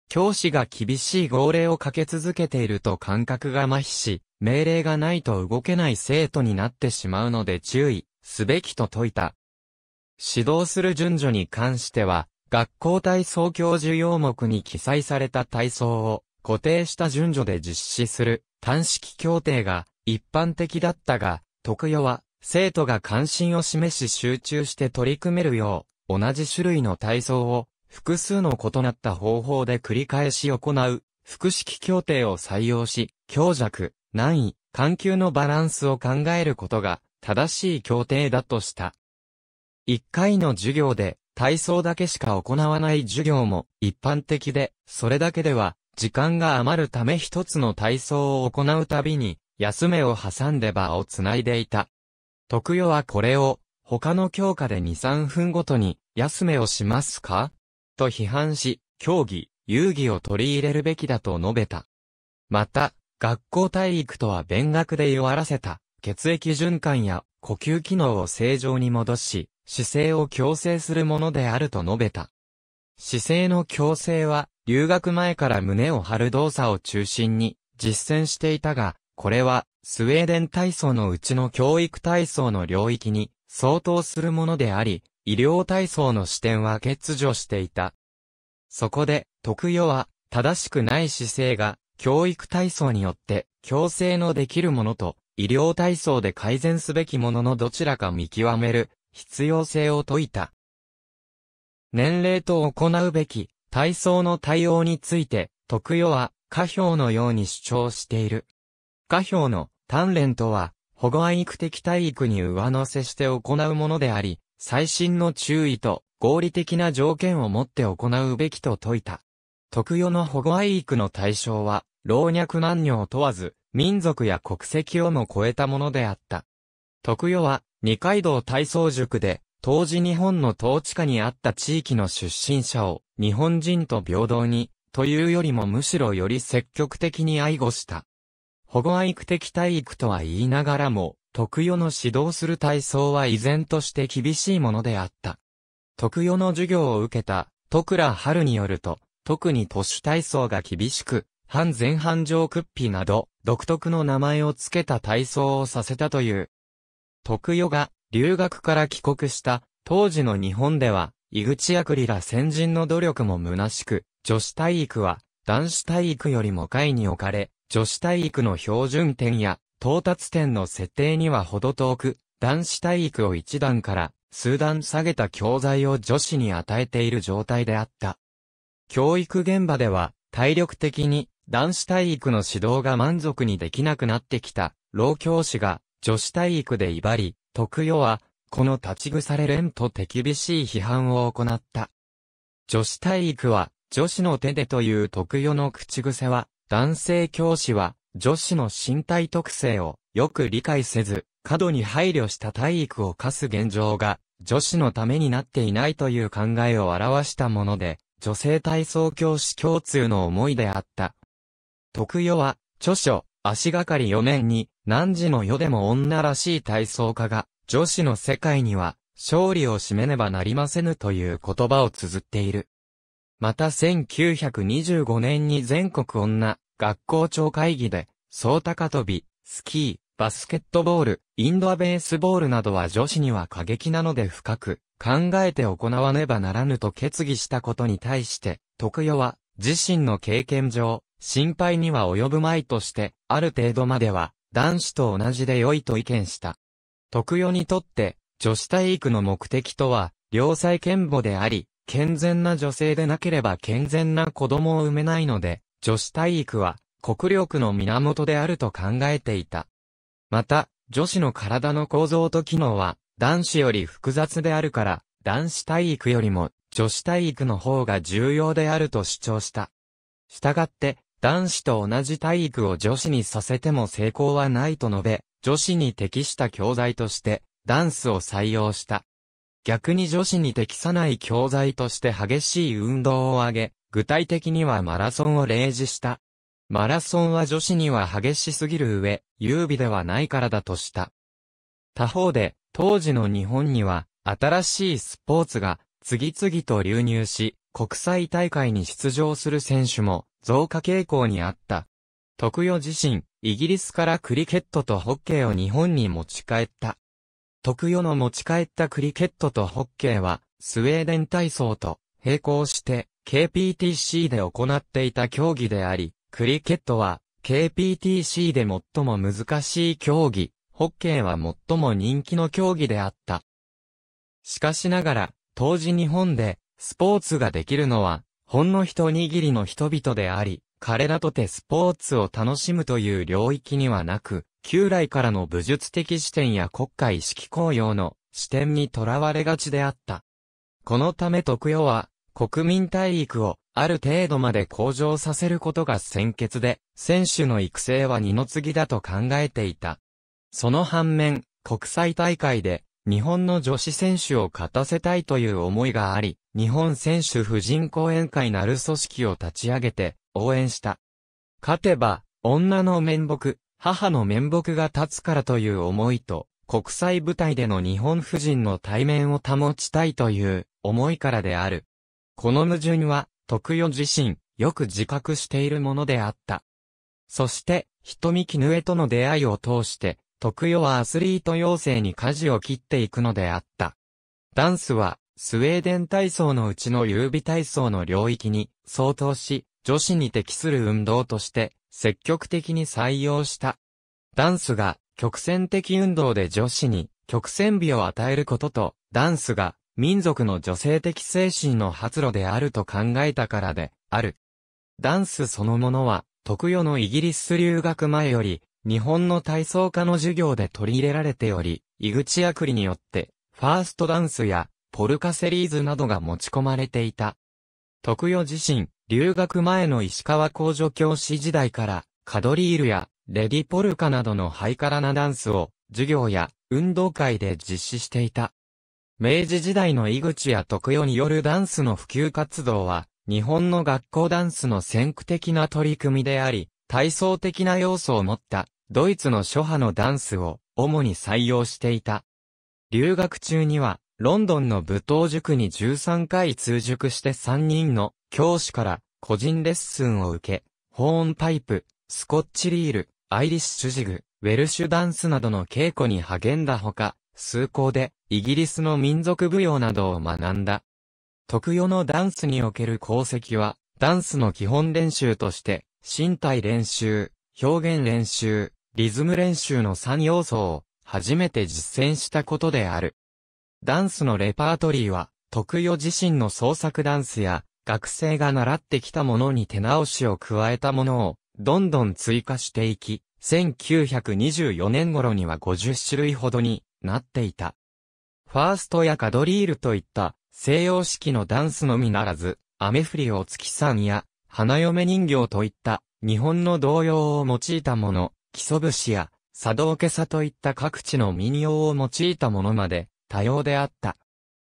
教師が厳しい号令をかけ続けていると感覚が麻痺し、命令がないと動けない生徒になってしまうので注意すべきと説いた。指導する順序に関しては、学校体操教授要目に記載された体操を固定した順序で実施する単式協定が一般的だったが、特与は生徒が関心を示し集中して取り組めるよう、同じ種類の体操を複数の異なった方法で繰り返し行う、複式協定を採用し、強弱、難易、緩急のバランスを考えることが正しい協定だとした。一回の授業で体操だけしか行わない授業も一般的で、それだけでは、時間が余るため一つの体操を行うたびに、休めを挟んで場をつないでいた。特与はこれを、他の教科で2、3分ごとに、休めをしますかと批判し、競技、遊戯を取り入れるべきだと述べた。また、学校体育とは勉学で弱らせた、血液循環や呼吸機能を正常に戻し、姿勢を強制するものであると述べた。姿勢の強制は、留学前から胸を張る動作を中心に実践していたが、これは、スウェーデン体操のうちの教育体操の領域に相当するものであり、医療体操の視点は欠如していた。そこで、特与は、正しくない姿勢が、教育体操によって、強制のできるものと、医療体操で改善すべきもののどちらか見極める必要性を説いた。年齢と行うべき体操の対応について、特与は家表のように主張している。家表の鍛錬とは、保護愛育的体育に上乗せして行うものであり、最新の注意と合理的な条件を持って行うべきと説いた。特養の保護愛育の対象は、老若男女を問わず、民族や国籍をも超えたものであった。特養は、二階堂体操塾で、当時日本の統治下にあった地域の出身者を日本人と平等に、というよりもむしろより積極的に愛護した。保護愛育的体育とは言いながらも、特予の指導する体操は依然として厳しいものであった。特予の授業を受けた、徳良春によると、特に都市体操が厳しく、半前半上クッピなど、独特の名前を付けた体操をさせたという徳代が留学から帰国した当時の日本では、井口役里ら先人の努力も虚しく、女子体育は男子体育よりも下位に置かれ、女子体育の標準点や到達点の設定には程遠く、男子体育を一段から数段下げた教材を女子に与えている状態であった。教育現場では体力的に男子体育の指導が満足にできなくなってきた、老教師が女子体育で威張り、徳代は、この立ち腐れ連と手厳しい批判を行った。女子体育は、女子の手でという特有の口癖は、男性教師は、女子の身体特性をよく理解せず、過度に配慮した体育を課す現状が、女子のためになっていないという考えを表したもので、女性体操教師共通の思いであった。特与は、著書、足がかり4年に、何時の世でも女らしい体操家が、女子の世界には、勝利を占めねばなりませぬという言葉を綴っている。また1925年に全国女学校長会議で、総高跳び、スキー、バスケットボール、インドアベースボールなどは女子には過激なので深く考えて行わねばならぬと決議したことに対して、徳代は自身の経験上、心配には及ぶまいとして、ある程度までは男子と同じで良いと意見した。特養にとって、女子体育の目的とは、良妻賢母であり、健全な女性でなければ健全な子供を産めないので、女子体育は国力の源であると考えていた。また、女子の体の構造と機能は男子より複雑であるから、男子体育よりも女子体育の方が重要であると主張した。したがって、男子と同じ体育を女子にさせても成功はないと述べ、女子に適した教材として、ダンスを採用した。逆に女子に適さない教材として激しい運動を挙げ、具体的にはマラソンを例示した。マラソンは女子には激しすぎる上、優美ではないからだとした。他方で、当時の日本には、新しいスポーツが、次々と流入し、国際大会に出場する選手も増加傾向にあった。徳代自身、イギリスからクリケットとホッケーを日本に持ち帰った。特与の持ち帰ったクリケットとホッケーは、スウェーデン体操と並行して KPTC で行っていた競技であり、クリケットは KPTC で最も難しい競技、ホッケーは最も人気の競技であった。しかしながら、当時日本でスポーツができるのはほんの一握りの人々であり、彼らとてスポーツを楽しむという領域にはなく、旧来からの武術的視点や国家意識公用の視点にとらわれがちであった。このため徳代は、国民体育をある程度まで向上させることが先決で、選手の育成は二の次だと考えていた。その反面、国際大会で日本の女子選手を勝たせたいという思いがあり、日本選手婦人講演会なる組織を立ち上げて、応援した。勝てば、女の面目、母の面目が立つからという思いと、国際舞台での日本婦人の対面を保ちたいという思いからである。この矛盾は、徳与自身、よく自覚しているものであった。そして、瞳絹江との出会いを通して、特養はアスリート養成に舵を切っていくのであった。ダンスは、スウェーデン体操のうちの優美体操の領域に相当し、女子に適する運動として積極的に採用した。ダンスが曲線的運動で女子に曲線美を与えることと、ダンスが民族の女性的精神の発露であると考えたからである。ダンスそのものは、特与のイギリス留学前より、日本の体操科の授業で取り入れられており、井口アクリによって、ファーストダンスや、ポルカセリーズなどが持ち込まれていた。徳代自身、留学前の石川工女教師時代から、カドリールや、レディポルカなどのハイカラなダンスを、授業や、運動会で実施していた。明治時代の井口や徳代によるダンスの普及活動は、日本の学校ダンスの先駆的な取り組みであり、体操的な要素を持ったドイツの諸派のダンスを主に採用していた。留学中には、ロンドンの舞踏塾に13回通塾して3人の教師から個人レッスンを受け、ホーンパイプ、スコッチリール、アイリッシュジグ、ウェルシュダンスなどの稽古に励んだほか、崇高でイギリスの民族舞踊などを学んだ。特有のダンスにおける功績は、ダンスの基本練習として、身体練習、表現練習、リズム練習の3要素を初めて実践したことである。ダンスのレパートリーは、特与自身の創作ダンスや、学生が習ってきたものに手直しを加えたものを、どんどん追加していき、1924年頃には50種類ほどになっていた。ファーストやカドリールといった西洋式のダンスのみならず、雨降りお月さんや花嫁人形といった日本の童謡を用いたもの、基礎節や、茶道袈裟といった各地の民謡を用いたものまで、多様であった。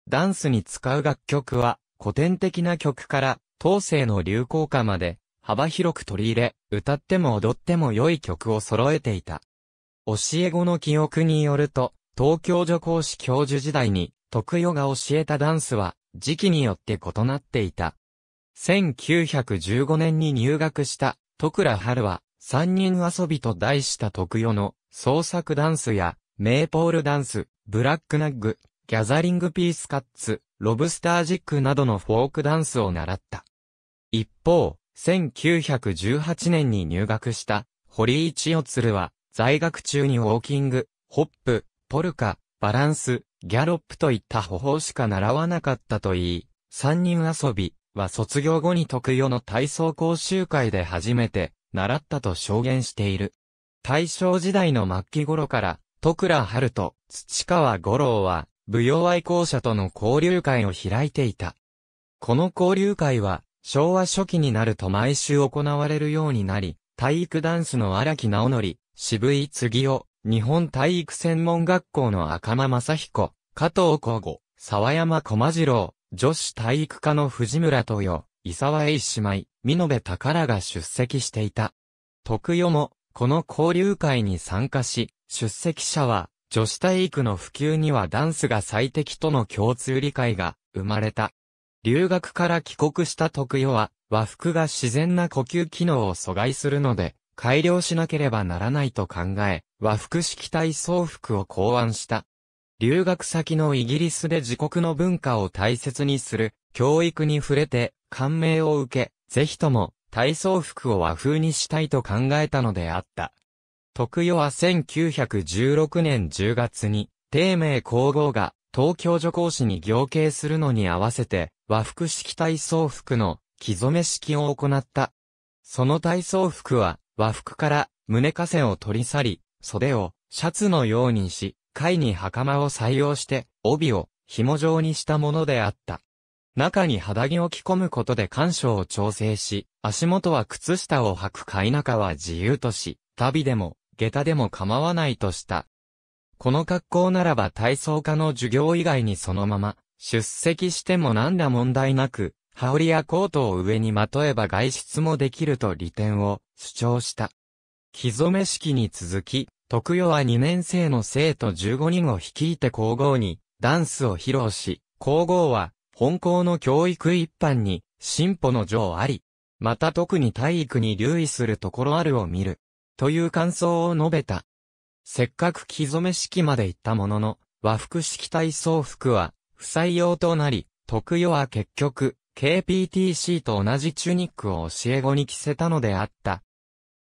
ダンスに使う楽曲は、古典的な曲から、当世の流行歌まで、幅広く取り入れ、歌っても踊っても良い曲を揃えていた。教え子の記憶によると、東京女講師教授時代に、徳与が教えたダンスは、時期によって異なっていた。1915年に入学した、徳良春は、三人遊びと題した特予の創作ダンスや、メーポールダンス、ブラックナッグ、ギャザリングピースカッツ、ロブスタージックなどのフォークダンスを習った。一方、1918年に入学した堀一よ代鶴は、在学中にウォーキング、ホップ、ポルカ、バランス、ギャロップといった方法しか習わなかったといい、三人遊びは卒業後に特有の体操講習会で初めて習ったと証言している。大正時代の末期頃から、徳良春と土川五郎は、舞踊愛好者との交流会を開いていた。この交流会は、昭和初期になると毎週行われるようになり、体育ダンスの荒木直則、渋井次夫、日本体育専門学校の赤間正彦、加藤光吾、沢山駒次郎、女子体育科の藤村豊、伊沢栄姉妹、美延宝が出席していた。徳代も、この交流会に参加し、出席者は、女子体育の普及にはダンスが最適との共通理解が生まれた。留学から帰国した徳与は、和服が自然な呼吸機能を阻害するので、改良しなければならないと考え、和服式体操服を考案した。留学先のイギリスで自国の文化を大切にする、教育に触れて、感銘を受け、ぜひとも、体操服を和風にしたいと考えたのであった。徳代は1916年10月に、丁名皇后が東京女皇子に行形するのに合わせて、和服式体操服の木染め式を行った。その体操服は、和服から胸かせを取り去り、袖をシャツのようにし、貝に袴を採用して、帯を紐状にしたものであった。中に肌着を着込むことで干渉を調整し、足元は靴下を履く貝中は自由とし、旅でも、下駄でも構わないとした。この格好ならば体操科の授業以外にそのまま、出席しても何ら問題なく、羽織やコートを上にまとえば外出もできると利点を主張した。木染め式に続き、徳代は2年生の生徒15人を率いて皇后にダンスを披露し、皇后は本校の教育一般に、進歩の情あり。また特に体育に留意するところあるを見る。という感想を述べた。せっかく木染式まで行ったものの、和服式体操服は、不採用となり、特与は結局、KPTC と同じチュニックを教え子に着せたのであった。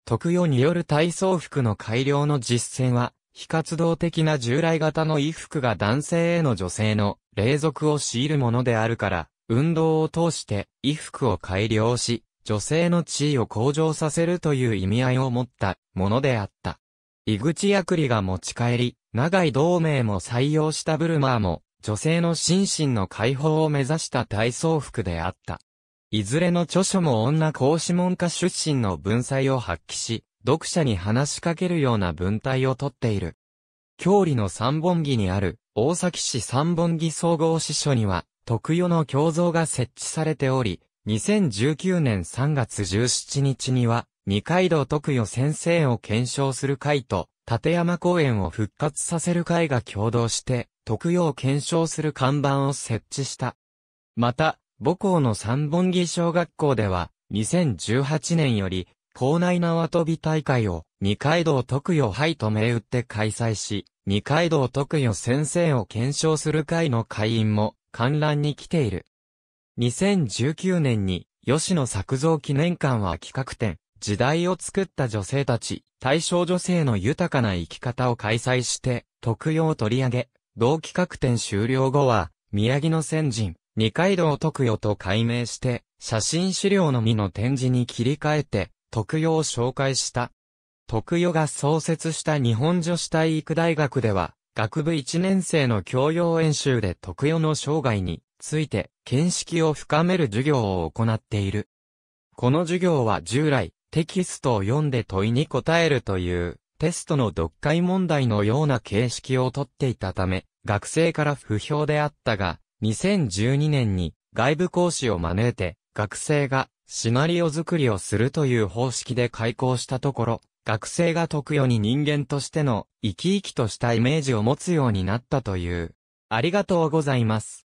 特与による体操服の改良の実践は、非活動的な従来型の衣服が男性への女性の霊俗を強いるものであるから、運動を通して衣服を改良し、女性の地位を向上させるという意味合いを持ったものであった。井口役理が持ち帰り、長井同盟も採用したブルマーも、女性の心身の解放を目指した体操服であった。いずれの著書も女講師文下出身の文才を発揮し、読者に話しかけるような文体をとっている。郷里の三本木にある大崎市三本木総合支所には、特予の胸像が設置されており、2019年3月17日には、二階堂特与先生を検証する会と、立山公園を復活させる会が共同して、特予を検証する看板を設置した。また、母校の三本木小学校では、2018年より、校内縄跳び大会を二階堂特養杯と銘打って開催し、二階堂特予先生を検証する会の会員も観覧に来ている。2019年に吉野作造記念館は企画展、時代を作った女性たち、対象女性の豊かな生き方を開催して、特用を取り上げ、同企画展終了後は、宮城の先人、二階堂特予と改名して、写真資料のみの展示に切り替えて、特養を紹介した。特養が創設した日本女子体育大学では、学部1年生の教養演習で特養の生涯について、見識を深める授業を行っている。この授業は従来、テキストを読んで問いに答えるという、テストの読解問題のような形式をとっていたため、学生から不評であったが、2012年に外部講師を招いて、学生がシナリオ作りをするという方式で開講したところ、学生が解くように人間としての生き生きとしたイメージを持つようになったという。ありがとうございます。